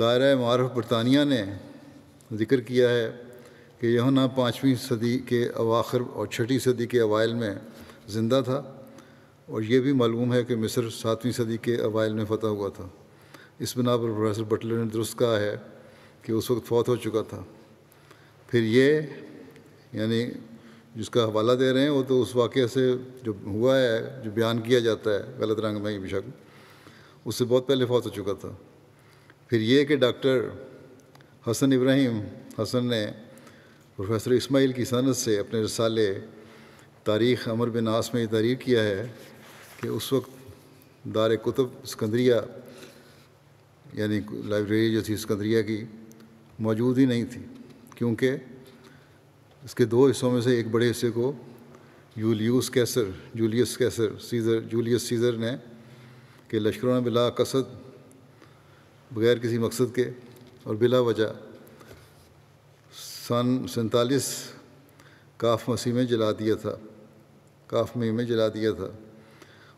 दायरा मारफ बरतानिया ने जिक्र किया है कि यहुना पाँचवीं सदी के अवाखर और छठी सदी के अवाइल में ज़िंदा था और ये भी मालूम है कि मिस्र सातवीं सदी के अवाइल में फतह हुआ था इस बिना पर प्रोफेसर बटलर ने दुरुस्त कहा है कि उस वक्त फौत हो चुका था फिर ये यानी जिसका हवाला दे रहे हैं वो तो उस वाक़े से जो हुआ है जो बयान किया जाता है गलत रंग में बेशक उससे बहुत पहले फौत हो चुका था फिर ये कि डॉक्टर हसन इब्राहिम हसन ने प्रोफेसर इसमाइल की सनत से अपने रसाले तारीख़ अमर बिन आस में तारीफ किया है कि उस वक्त दार कुतुब सिकंदरिया यानी लाइब्रेरी जो थी सिकंदरिया की मौजूद ही नहीं थी क्योंकि इसके दो हिस्सों में से एक बड़े हिस्से को Julius Caesar Julius Caesar Caesar Julius Caesar ने के लश्करों ने बिला कसद बगैर किसी मकसद के और बिला वजह सन सैंतालीस काफ मसीह में जला दिया था काफ मई में जला दिया था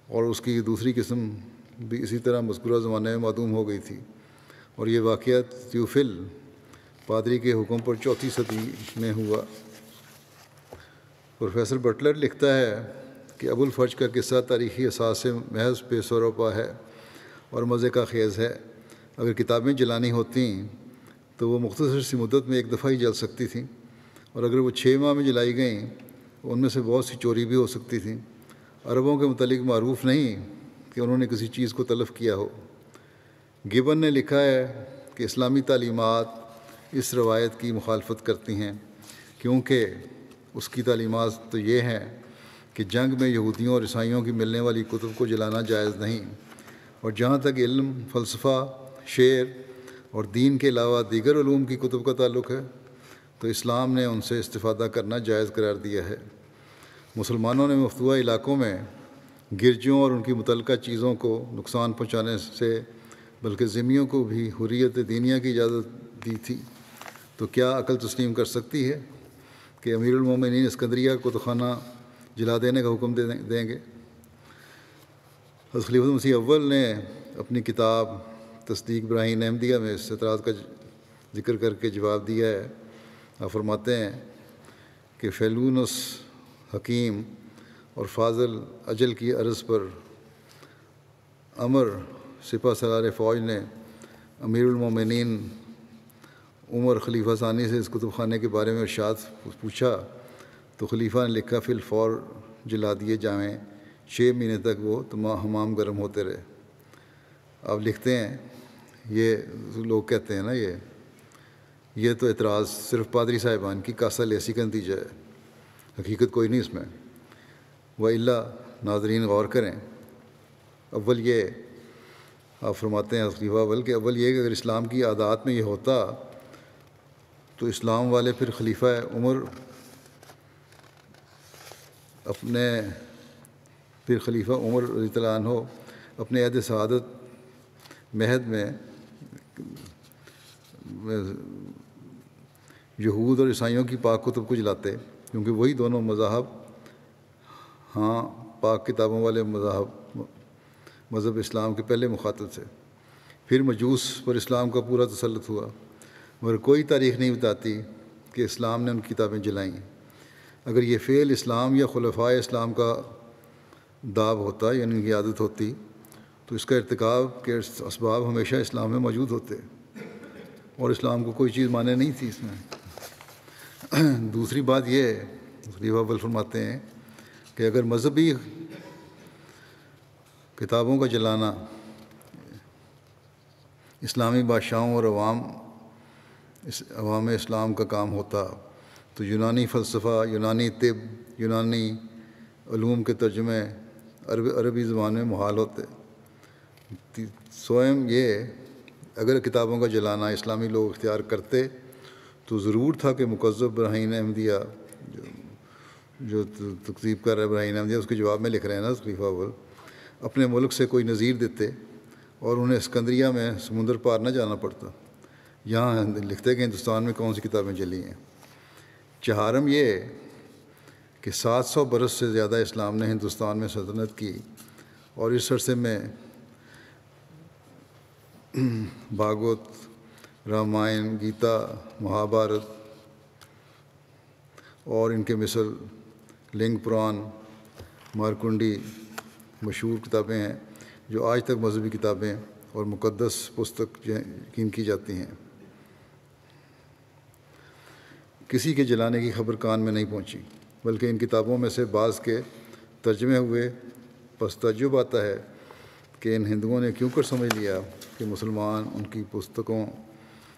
और उसकी दूसरी किस्म भी इसी तरह मस्कुरा ज़माने में मदूम हो गई थी और ये वाक़ त्यूफिल पादरी के हुक्म पर चौथी सदी में हुआ प्रोफेसर बटलर लिखता है कि अबुल फर्ज का किस्सा तारीखी असास से महज बेसरोपा है और मज़े का खेज़ है अगर किताबें जलानी होती तो वो मुख्तर सी मदत में एक दफ़ा ही जल सकती थी और अगर वो छः माह में जलाई गई तो उनमें से बहुत सी चोरी भी हो सकती थी अरबों के मतलब मरूफ नहीं कि उन्होंने किसी चीज़ को तलफ किया हो गिबन ने लिखा है कि इस्लामी तलीमत इस रवायत की मुखालफत करती हैं क्योंकि उसकी तलीमत तो ये हैं कि जंग में यहूदियों और ईसाइयों की मिलने वाली कुतुब को जलाना जायज़ नहीं और जहाँ तक इल्म फ़लसफ़ा शेर और दीन के अलावा दीगर ूम की कुतुब का ताल्लुक है तो इस्लाम ने उनसे इस्ता करना जायज़ करार दिया है मुसलमानों ने मफतवा इलाक़ों में गिरजों और उनकी मुतल चीज़ों को नुकसान पहुँचाने से बल्कि ज़िमियों को भी हुरियत दीनिया की इजाज़त दी थी तो क्या अकल तस्लीम कर सकती है कि अमीरमिन इसकंदरिया को तो खाना जला देने का हुक्म दे देंगे हजरत मसी अव्वल ने अपनी किताब तस्दीक ब्राहिम अहमदिया में इस एतराज़ का जिक्र करके जवाब दिया है आप फरमाते हैं कि फैलूनस हकीम और फाजल अजल की अर्ज़ पर अमर सिपा सरार फ़ौज ने अमीरमिन उमर खलीफा सानी से इस कुतुब खाने के बारे में अर्शात पूछा तो खलीफा ने लिखा फिल फौर जला दिए जाएँ छः महीने तक वो तमाम हमाम गर्म होते रहे अब लिखते हैं ये लोग कहते हैं ना ये ये तो एतराज़ सिर्फ पादरी साहिबान की कासा लेसी का नतीजा है हकीकत कोई नहीं इसमें व अल्ला नाजरीन गौर करें अव्वल ये आप फरमाते हैं खलीफ़ा अवल के अव्वल ये कि अगर इस्लाम की आदात में ये होता तो इस्लाम वाले फिर खलीफा उमर अपने फिर खलीफा उमर हो अपने अहद शहादत महद में यहूद और ईसाइयों की पाक कुतुब को जलाते क्योंकि वही दोनों मज़ाहब हाँ पाक किताबों वाले मज़ाहब मज़हब इस्लाम के पहले मुखातब थे फिर मजूस पर इस्लाम का पूरा तसलत हुआ मगर कोई तारीख नहीं बताती कि इस्लाम ने उनकी किताबें जलाईं अगर ये फ़ेल इस्लाम या खलफा इस्लाम का दाव होता यानी उनकी आदत होती तो इसका इरतकब के इसबाब हमेशा इस्लाम में मौजूद होते और इस्लाम को कोई चीज़ माने नहीं थी इसमें दूसरी बात यह है दूसरी फरमाते हैं कि अगर मजहबी किताबों का जलाना इस्लामी बादशाहों और अवाम इस अवाम इस्लाम का काम होता तो यूनानी फ़लसफ़ा यूनानी तिब यूनानी ूम के तर्जमे अरब अरबी ज़बान में महाल होते स्वयं ये अगर किताबों का जलाना इस्लामी लोग इख्तियार करते तो ज़रूर था कि मुकज़ब ब्राहीन अहमदिया जो तकसीब कर रहे ब्राहीन अहमदिया उसके जवाब में लिख रहे हैं ना खलीफा पर अपने मुल्क से कोई नज़ीर देते और उन्हें सिकंदरिया में समुंदर पार ना जाना पड़ता यहाँ लिखते कि हिंदुस्तान में कौन सी किताबें चली हैं चहारम ये कि 700 बरस से ज़्यादा इस्लाम ने हिंदुस्तान में सल्तनत की और इस अरसे में भागवत रामायण गीता महाभारत और इनके मिसल लिंग पुराण मारकुंडी मशहूर किताबें हैं जो आज तक मजहबी किताबें और मुकदस पुस्तक यकीन की जाती हैं किसी के जलाने की खबर कान में नहीं पहुंची, बल्कि इन किताबों में से बाज़ के तर्जमे हुए पस तजुब आता है कि इन हिंदुओं ने क्यों कर समझ लिया कि मुसलमान उनकी पुस्तकों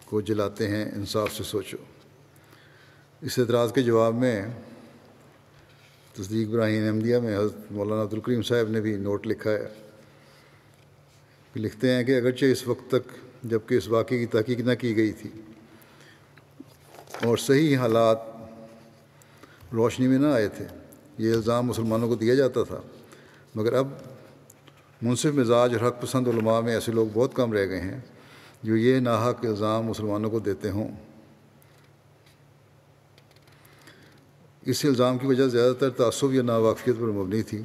को जलाते हैं इंसाफ से सोचो इस एतराज़ के जवाब में तस्दीक ब्राहिम अहमदिया में हज़रत मौलाना अब्दुलकरीम साहब ने भी नोट लिखा है कि लिखते हैं कि अगरचे इस वक्त तक जबकि इस वाक़े की तहकीक न की गई थी और सही हालात रोशनी में न आए थे ये इल्ज़ाम मुसलमानों को दिया जाता था मगर अब मुनसिफ मिजाज और हक पसंद में ऐसे लोग बहुत कम रह गए हैं जो ये नाहक इल्ज़ाम मुसलमानों को देते हों इस इल्ज़ाम की वजह ज़्यादातर तसब या नावाकफियत पर मबनी थी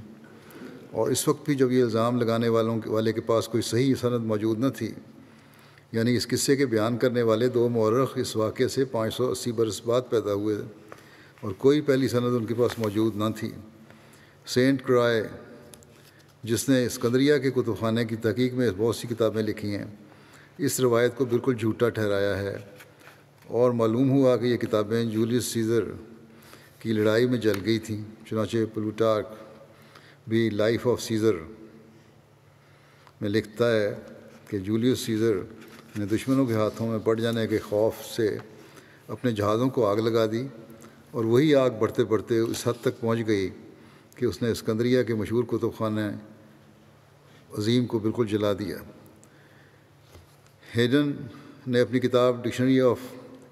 और इस वक्त भी जब ये इल्ज़ाम लगाने वालों के वाले के पास कोई सही सनद मौजूद न थी यानी इस किस्से के बयान करने वाले दो मौरख इस वाक़े से 580 बरस बाद पैदा हुए और कोई पहली सनद उनके पास मौजूद न थी सेंट क्राय जिसने स्कंदरिया के कुतुब खाना की तहकीक में बहुत सी किताबें लिखी हैं इस रवायत को बिल्कुल झूठा ठहराया है और मालूम हुआ कि ये किताबें जूलियस सीज़र की लड़ाई में जल गई थी चुनाचे प्लूटार्क भी लाइफ ऑफ सीज़र में लिखता है कि जूलियस सीज़र ने दुश्मनों के हाथों में पड़ जाने के खौफ से अपने जहाज़ों को आग लगा दी और वही आग बढ़ते बढ़ते उस हद तक पहुंच गई कि उसने स्कंदरिया के मशहूर कुतुब खाना अजीम को बिल्कुल जला दिया हेडन ने अपनी किताब dictionary of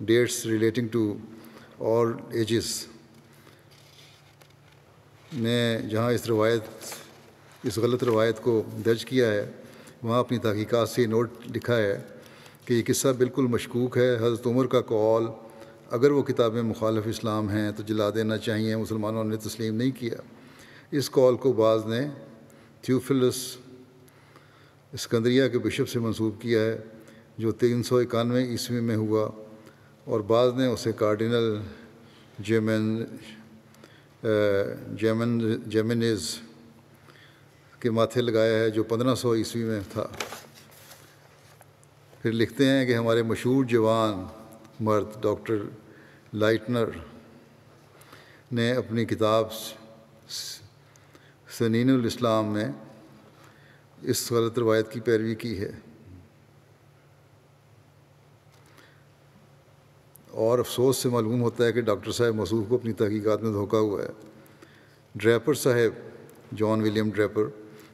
dates relating to all ages ने जहाँ इस रवायत इस गलत रवायत को दर्ज किया है वहाँ अपनी तहकीक़ात से नोट लिखा है कि ये किस्सा बिल्कुल मशकूक है हज़रत उमर का कौल अगर वो किताबें मुखालफ इस्लाम हैं तो जला देना चाहिए मुसलमानों ने तस्लीम नहीं किया इस कॉल को बाज़ ने थ्यूफिलस स्कंदरिया के बिशप से मंसूब किया है जो तीन सौ इक्यानवे ईस्वी में हुआ और बाद ने उसे कार्डिनल जेमन जेमन जेमिनिज के माथे लगाया है जो पंद्रह सौ ईस्वी में था फिर लिखते हैं कि हमारे मशहूर जवान मर्द डॉक्टर लाइटनर ने अपनी किताब सनीन इस्लाम में इस गलत रवायत की पैरवी की है और अफसोस से मालूम होता है कि डॉक्टर साहब मसूफ को अपनी तहकीक़त में धोखा हुआ है ड्रैपर साहब जॉन विलियम ड्रैपर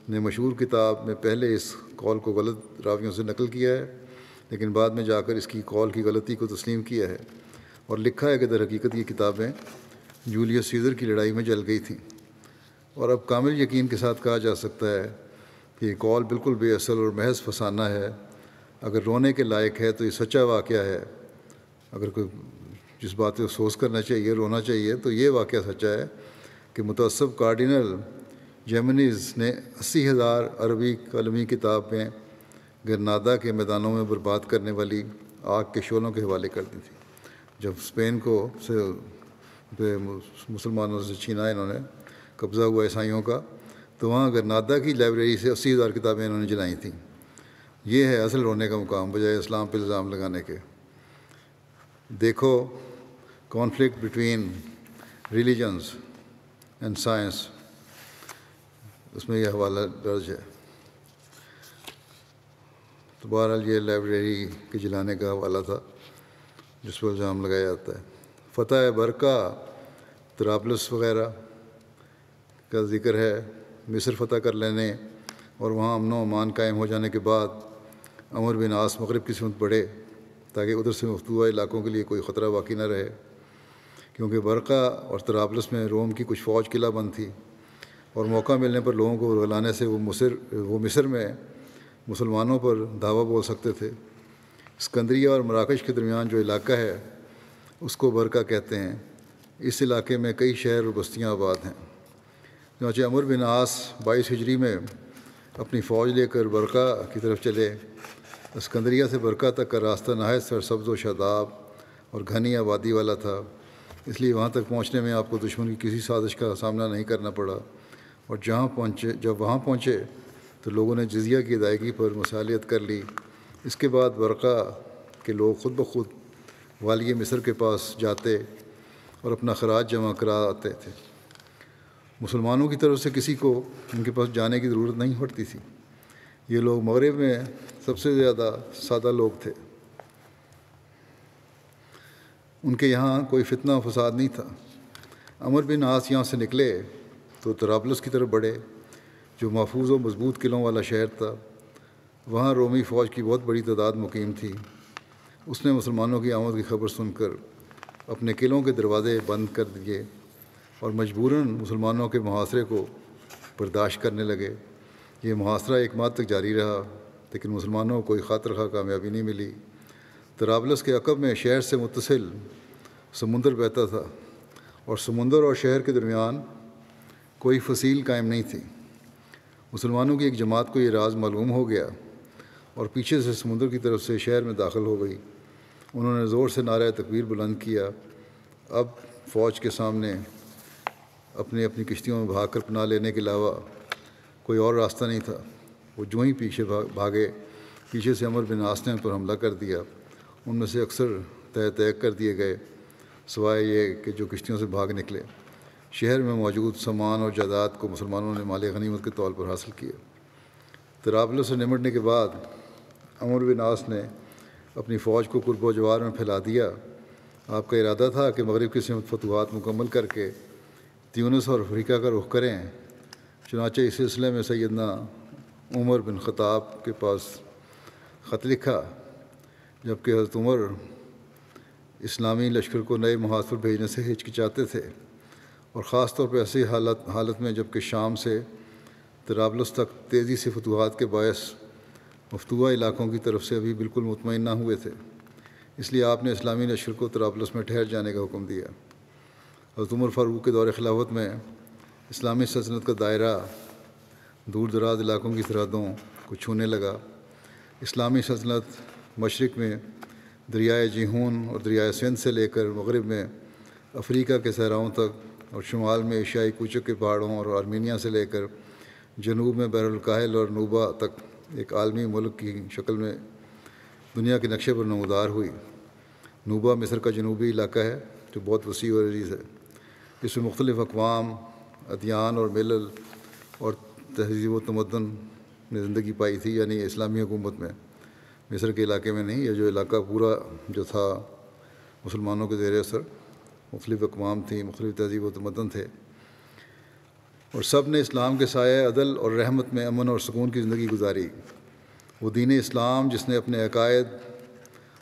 ने मशहूर किताब में पहले इस कॉल को गलत रावियों से नकल किया है लेकिन बाद में जाकर इसकी कॉल की गलती को तस्लीम किया है और लिखा है कि दर हकीकत ये किताबें जूलियस सीज़र की लड़ाई में जल गई थी और अब कामिल यकीन के साथ कहा जा सकता है कि कॉल बिल्कुल बेअसल और महज फसाना है अगर रोने के लायक है तो ये सच्चा वाक़ है अगर कोई जिस बात पर अफसोस करना चाहिए रोना चाहिए तो ये वाक़ सच्चा है कि मुतसब कार्डिनल जेमनीज़ ने अस्सी हज़ार अरबी कलमी किताब में गरनादा के मैदानों में बर्बाद करने वाली आग के शोलों के हवाले कर दी थी जब स्पेन को से मुसलमानों से छीना इन्होंने कब्ज़ा हुआ ईसाइयों का तो वहाँ गरनादा की लाइब्रेरी से अस्सी हज़ार किताबें इन्होंने जलाई थी ये है असल रोने का मुकाम बजाय इस्लाम पर इल्ज़ाम लगाने के देखो conflict between religions and science उसमें यह हवाला दर्ज है तो बहरहाल ये लाइब्रेरी के जलाने का हवाला था जिस पर इल्ज़ाम लगाया जाता है फ़तेह बरका तरापलस वगैरह का जिक्र है मिस्र फतह कर लेने और वहाँ अमन अमान कायम हो जाने के बाद अमर बिन आस मगरब की समत बढ़े ताकि उधर से मफतूा इलाकों के लिए कोई ख़तरा बाकी ना रहे क्योंकि बरका और तराबलस में रोम की कुछ फ़ौज किला बंद थी और मौका मिलने पर लोगों को रुलाने से वो मिसर वो मिस्र में मुसलमानों पर धावा बोल सकते थे स्कंदरिया और मराकश के दरमियान जो इलाका है उसको बरका कहते हैं इस इलाके में कई शहर और बस्तियाँ आबाद हैं चनाचे अमर बिन आस बाईस हिजरी में अपनी फ़ौज लेकर बरका की तरफ चले इसकंदरिया से बरका तक का रास्ता नहायत सरसब्ज़ व शादाब और घनी आबादी वाला था इसलिए वहाँ तक पहुँचने में आपको दुश्मन की किसी साजिश का सामना नहीं करना पड़ा और जहाँ पहुँचे जब वहाँ पहुँचे तो लोगों ने जजिया की अदायगी पर मसालियत कर ली इसके बाद बरका के लोग ख़ुद ब खुद वाली मिस्र के पास जाते और अपना खराज जमा कराते थे मुसलमानों की तरफ से किसी को उनके पास जाने की ज़रूरत नहीं पड़ती थी ये लोग मगरब में सबसे ज़्यादा सादा लोग थे उनके यहाँ कोई फितना फसाद नहीं था अमर बिन आस यहाँ से निकले तो तराबलस की तरफ बढ़े जो महफूज और मजबूत किलों वाला शहर था वहाँ रोमी फ़ौज की बहुत बड़ी तादाद मुकीम थी उसने मुसलमानों की आमद की खबर सुनकर अपने किलों के दरवाज़े बंद कर दिए और मजबूरन मुसलमानों के मुहासरे को बर्दाश्त करने लगे ये मुहासरा एक माह तक जारी रहा लेकिन मुसलमानों को कोई ख़ातर खा कामयाबी नहीं मिली तराबलस के अकब में शहर से मुतसिल समुंदर बहता था और समुंदर और शहर के दरमियान कोई फसील कायम नहीं थी मुसलमानों की एक जमात को ये राज मालूम हो गया और पीछे से समुंदर की तरफ से शहर में दाखिल हो गई उन्होंने ज़ोर से नारा तकबीर बुलंद किया अब फ़ौज के सामने अपने अपनी किश्तियों में भाग कर पना लेने के अलावा कोई और रास्ता नहीं था वो जो ही पीछे भाग भागे पीछे से अमर बिन आस ने उन पर हमला कर दिया उनमें से अक्सर तय तय कर दिए गए सवाए ये कि जो किश्तियों से भाग निकले शहर में मौजूद सामान और जायदाद को मुसलमानों ने माल गनीमत के तौर पर हासिल किए तराबलों से निमटने के बाद अमर बिन आस ने अपनी फ़ौज को कुर्ब जवार में फैला दिया आपका इरादा था कि मगरब की सिमत फतवाहत मुकम्मल करके यूनस और अफ्रीका का रुख करें चुनाच इस सिलसिले में सैदना उमर बिन ख़ताब के पास ख़त लिखा जबकि हज़रत उमर इस्लामी लश्कर को नए महाज भेजने से हिचकिचाते थे और ख़ास तौर पर ऐसी हालत हालत में जबकि शाम से तराबलस तक तेज़ी से फतूहत के बायस मफतूा इलाकों की तरफ से अभी बिल्कुल मुतमिन ना हुए थे इसलिए आपने इस्लामी लश्कर को तराबलस में ठहर जाने का हुक्म दिया हज़रत उमर फारूक के दौर खिलाफत में इस्लामी सल्तनत का दायरा दूर दराज इलाकों की सरहदों को छूने लगा इस्लामी सल्तनत मशरक़ में दरियाए जहून और दरियाए सिंध से लेकर मगरब में अफ्रीका के सहराओं तक और शुमाल में एशियाई कुचक के पहाड़ों और आर्मीनिया से लेकर जनूब में बहरकाहल और नूबा तक एक आलमी मुल्क की शक्ल में दुनिया के नक्शे पर नमदार हुई नूबा मिस्र का जनूबी इलाका है जो बहुत वसी और अजीज़ है इसमें मुख्तलिफ़ अकवाम अदियान और मिलल और तहजीब व तमदन ने ज़िंदगी पाई थी यानी इस्लामी हुकूमत में मिस्र के इलाके में नहीं यह जो इलाका पूरा जो था मुसलमानों के ज़ेर असर मुख्तलिफ़ अकवाम थी मुख्तलिफ़ तहजीब व तमदन थे और सब ने इस्लाम के साय अदल और रहमत में अमन और सुकून की ज़िंदगी गुजारी वो दीन इस्लाम जिसने अपने अकायद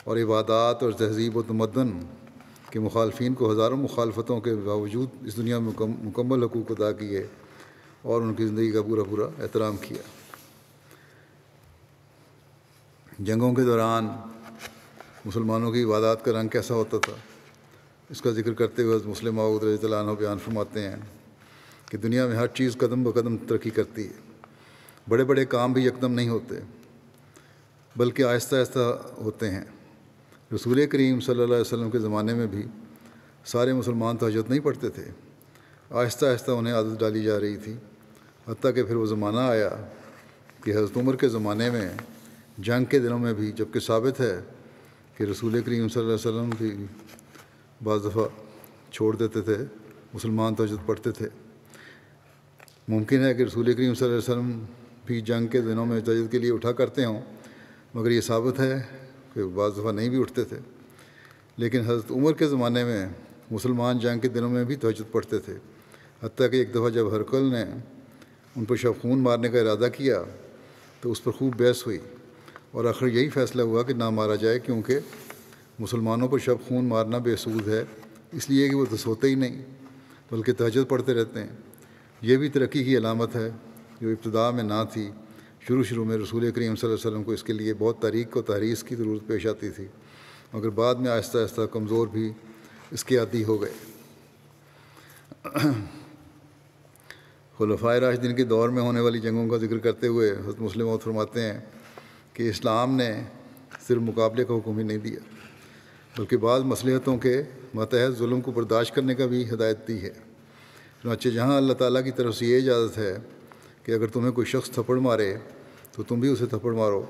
और इबादात और तहजीब व तमदन कि मुखालफन को हज़ारों मुखालफतों के बावजूद इस दुनिया में मुकम्मल हकूक अदा किए और उनकी ज़िंदगी का पूरा पूरा एहतराम किया जंगों के दौरान मुसलमानों की इबादत का रंग कैसा होता था इसका जिक्र करते हुए मुस्लिम माऊद बयान फरमाते हैं कि दुनिया में हर चीज़ कदम ब कदम तरक्की करती है बड़े बड़े काम भी यकदम नहीं होते बल्कि आहिस्ता आहिस्ता होते हैं रसूल करीम सल्ला वसम के ज़माने में भी सारे मुसलमान तहजद नहीं पढ़ते थे आहिस्ता आहिस्ता उन्हें आदत डाली जा रही थी हती कि फिर वो ज़माना आया कि हज़रत उमर के ज़माने में जंग के दिनों में भी जबकि साबित है कि रसूल करीम वसम भी बज़ दफ़ा छोड़ देते थे मुसलमान तोजद पढ़ते थे मुमकिन है कि रसूल करीम वसम भी जंग के दिनों में तजद के लिए उठा करते हों मगर ये साबित है फिर बज़ दफ़ा नहीं भी उठते थे लेकिन हज़रत उमर के ज़माने में मुसलमान जंग के दिनों में भी तहजद पढ़ते थे हती कि एक दफ़ा जब हरकल ने उन पर शव खून मारने का इरादा किया तो उस पर खूब बहस हुई और आखिर यही फ़ैसला हुआ कि ना मारा जाए क्योंकि मुसलमानों को शव खून मारना बेसूद है इसलिए कि वो तो सोते ही नहीं बल्कि तहजद पढ़ते रहते हैं यह भी तरक्की की अलामत है जो इब्तदा में ना थी शुरू शुरू में रसूल करीम वसल्लम को इसके लिए बहुत तारीख को तहरीस की ज़रूरत पेश आती थी मगर बाद में आहिस्ता आहिस्ता कमज़ोर भी इसके आदि हो गए खलफा दिन के दौर में होने वाली जंगों का जिक्र करते हुए मुस्लिम और फरमाते हैं कि इस्लाम ने सिर्फ मुकाबले का हुक्म ही नहीं दिया बल्कि बाद मसलहतों के मतहत म को बर्दाश्त करने का भी हिदायत दी है चुनाचे जहाँ अल्लाह ताली की तरफ से ये इजाज़त है कि अगर तुम्हें कोई शख्स थप्पड़ मारे तो तुम भी उसे थप्पड़ मारो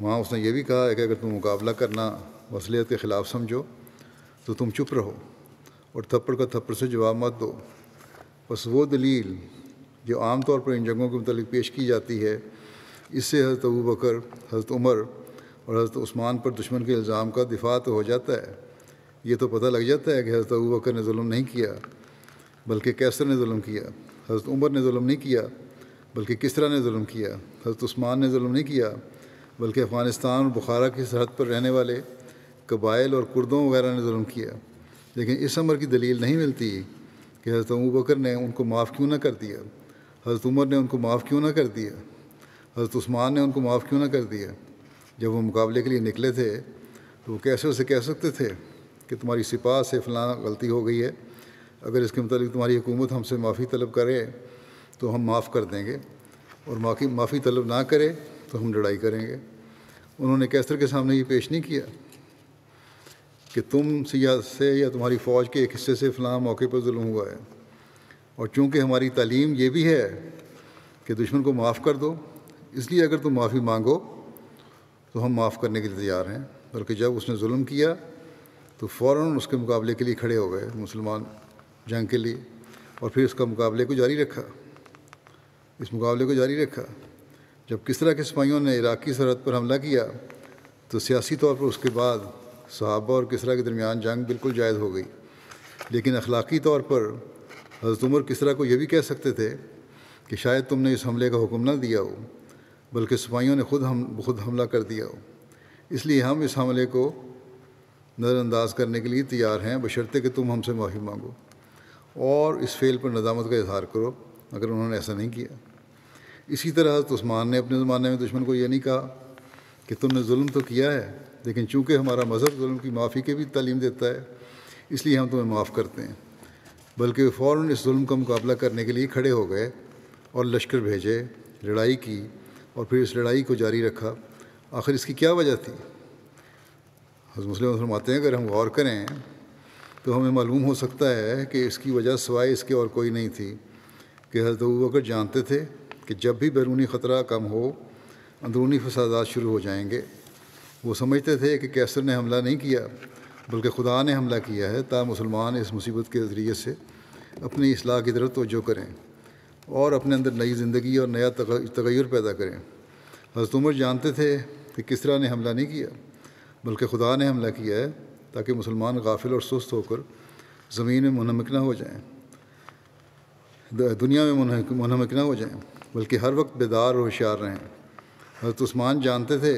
वहाँ उसने ये भी कहा है कि अगर तुम मुकाबला करना मसलियत के ख़िलाफ़ समझो तो तुम चुप रहो और थप्पड़ का थप्पड़ से जवाब मत दो बस वो दलील जो आम तौर पर इन जंगों के मतलब पेश की जाती है इससे हज़रत अबू बकर हज़रत उमर और हज़रत उस्मान पर दुश्मन के इल्ज़ाम का दिफा तो हो जाता है ये तो पता लग जाता है कि हज़रत अबू बकर ने जुल्म नहीं किया बल्कि कैसर ने जुल्म किया हज़रत उमर ने जुल्म नहीं किया बल्कि किस तरह ने जुल्म किया हज़रत उस्मान ने जुल्म नहीं किया बल्कि अफ़गानिस्तान और बुखारा की सरहद पर रहने वाले कबाइल और कुर्दों वगैरह ने म किया लेकिन इस अमर की दलील नहीं मिलती कि हज़रत अबू बकर ने उनको माफ़ क्यों ना कर दिया हज़रत उमर ने उनको माफ़ क्यों ना कर दिया हज़रत उस्मान ने उनको माफ़ क्यों ना कर दिया जब वो मुकाबले के लिए निकले थे तो वो कैसे उसे कह सकते थे कि तुम्हारी सिपा से फलाना गलती हो गई है अगर इसके मतलब तुम्हारी हुकूमत हमसे माफ़ी तलब करे तो हम माफ़ कर देंगे और माफ़ी माफ़ी तलब ना करे तो हम लड़ाई करेंगे उन्होंने कैसर के सामने ये पेश नहीं किया कि तुम सिया से या तुम्हारी फ़ौज के एक हिस्से से फ़लाँ मौके पर जुल्म हुआ है और चूँकि हमारी तालीम ये भी है कि दुश्मन को माफ़ कर दो इसलिए अगर तुम माफ़ी मांगो तो हम माफ़ करने के लिए तैयार हैं बल्कि जब उसने जुल्म किया तो फ़ौर उसके मुकाबले के लिए खड़े हो गए मुसलमान जंग के लिए और फिर उसका मुकाबले को जारी रखा इस मुकाबले को जारी रखा जब किसरा के सिपाहियों ने इराक़ी सरहद पर हमला किया तो सियासी तौर पर उसके बाद सहाबा और किसरा के दरमियान जंग बिल्कुल जायज़ हो गई लेकिन अखलाक़ी तौर पर हज़रत उमर किसरा को यह भी कह सकते थे कि शायद तुमने इस हमले का हुक्म ना दिया हो बल्कि सिपाहियों ने खुद हम खुद हमला कर दिया हो इसलिए हम इस हमले को नज़रअंदाज करने के लिए तैयार हैं बशर्ते कि तुम हमसे माफ़ी मांगो और इस फेल पर नदामत का इजहार करो अगर उन्होंने ऐसा नहीं किया इसी तरह तस्मान तो ने अपने ज़माने में दुश्मन को ये नहीं कहा कि तुमने जुल्म तो किया है लेकिन चूँकि हमारा मज़हब जुल्म की माफ़ी के भी तालीम देता है इसलिए हम तुम्हें माफ़ करते हैं बल्कि फ़ौर इस जुल्म का मुकाबला करने के लिए खड़े हो गए और लश्कर भेजे लड़ाई की और फिर इस लड़ाई को जारी रखा आखिर इसकी क्या वजह थी मुस्लिम फरमाते हैं अगर हम गौर करें तो हमें मालूम हो सकता है कि इसकी वजह सवाए इसके और कोई नहीं थी कि हजरत बकर जानते थे कि जब भी बैरूनी ख़तरा कम हो अंदरूनी फसादात शुरू हो जाएंगे वो समझते थे कि कैसर ने हमला नहीं किया बल्कि खुदा ने हमला किया है ता मुसलमान इस मुसीबत के ज़रिए से अपनी असलाह की तरफ तोजो करें और अपने अंदर नई ज़िंदगी और नया तगैर पैदा करें हजरत उमर जानते थे कि किस तरह ने हमला नहीं किया बल्कि खुदा ने हमला किया है ताकि मुसलमान गाफिल और सुस्त होकर ज़मीन में मुनमक ना हो जाएँ दुनिया में मुनमक ना हो जाएँ बल्कि हर वक्त बेदार और होशियार रहें हजरत उस्मान जानते थे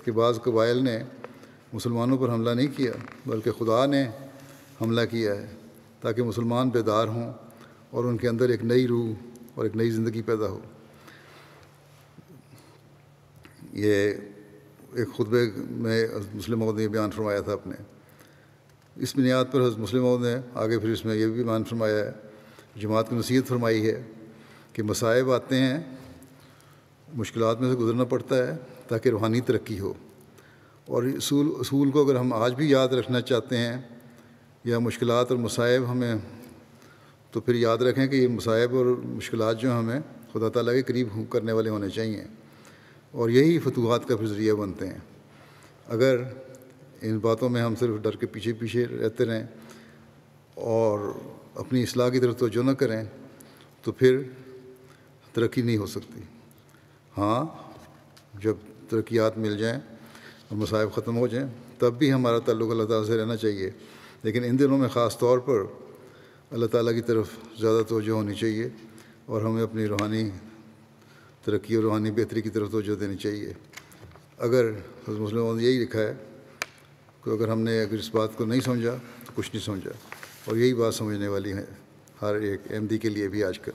कि बाज़ कबाइल ने मुसलमानों पर हमला नहीं किया बल्कि खुदा ने हमला किया है ताकि मुसलमान बेदार हों और उनके अंदर एक नई रूह और एक नई ज़िंदगी पैदा हो ये एक खुतबे में मुस्लिम ने बयान फरमाया था अपने इस बुनियाद पर मुस्लिम ने आगे फिर इसमें यह भी बयान फरमाया है जमात की नसीहत फरमाई है कि मसायब आते हैं मुश्किल में से गुजरना पड़ता है ताकि रूहानी तरक्की हो और असूल असूल को अगर हम आज भी याद रखना चाहते हैं या मुश्किल और मसायब हमें तो फिर याद रखें कि ये मसायब और मुश्किल जो हमें खुदा तला के करीब करने वाले होने चाहिए और यही फतूहत का फिर ज़रिया बनते हैं अगर इन बातों में हम सिर्फ डर के पीछे पीछे रहते रहें और अपनी असलाह की तरफ तोजो न करें तो फिर तरक्की नहीं हो सकती हाँ जब तरक्यात मिल जाएँ और मसायब ख़त्म हो जाएँ तब भी हमारा तल्लु अल्लाह ताली से रहना चाहिए लेकिन इन दिनों में ख़ास तौर पर अल्लाह ताली की तरफ ज़्यादा तोजह होनी चाहिए और हमें अपनी रूहानी तरक्की और रूहानी बेहतरी की तरफ तोजह देनी चाहिए अगर मुस्लिम ने यही लिखा है कि अगर हमने अगर इस बात को नहीं समझा तो कुछ नहीं समझा और यही बात समझने वाली है हर एक एमडी के लिए भी आजकल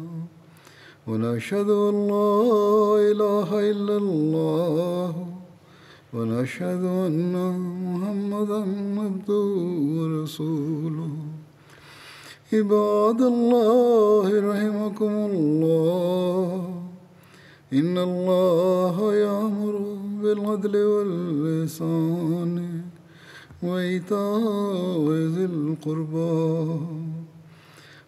ونشهد أن لا إله إلا الله ونشهد أن محمدا عبده ورسوله عباد الله رحمكم الله إن الله يأمر بالعدل واللسان وإيتاء ذي القربى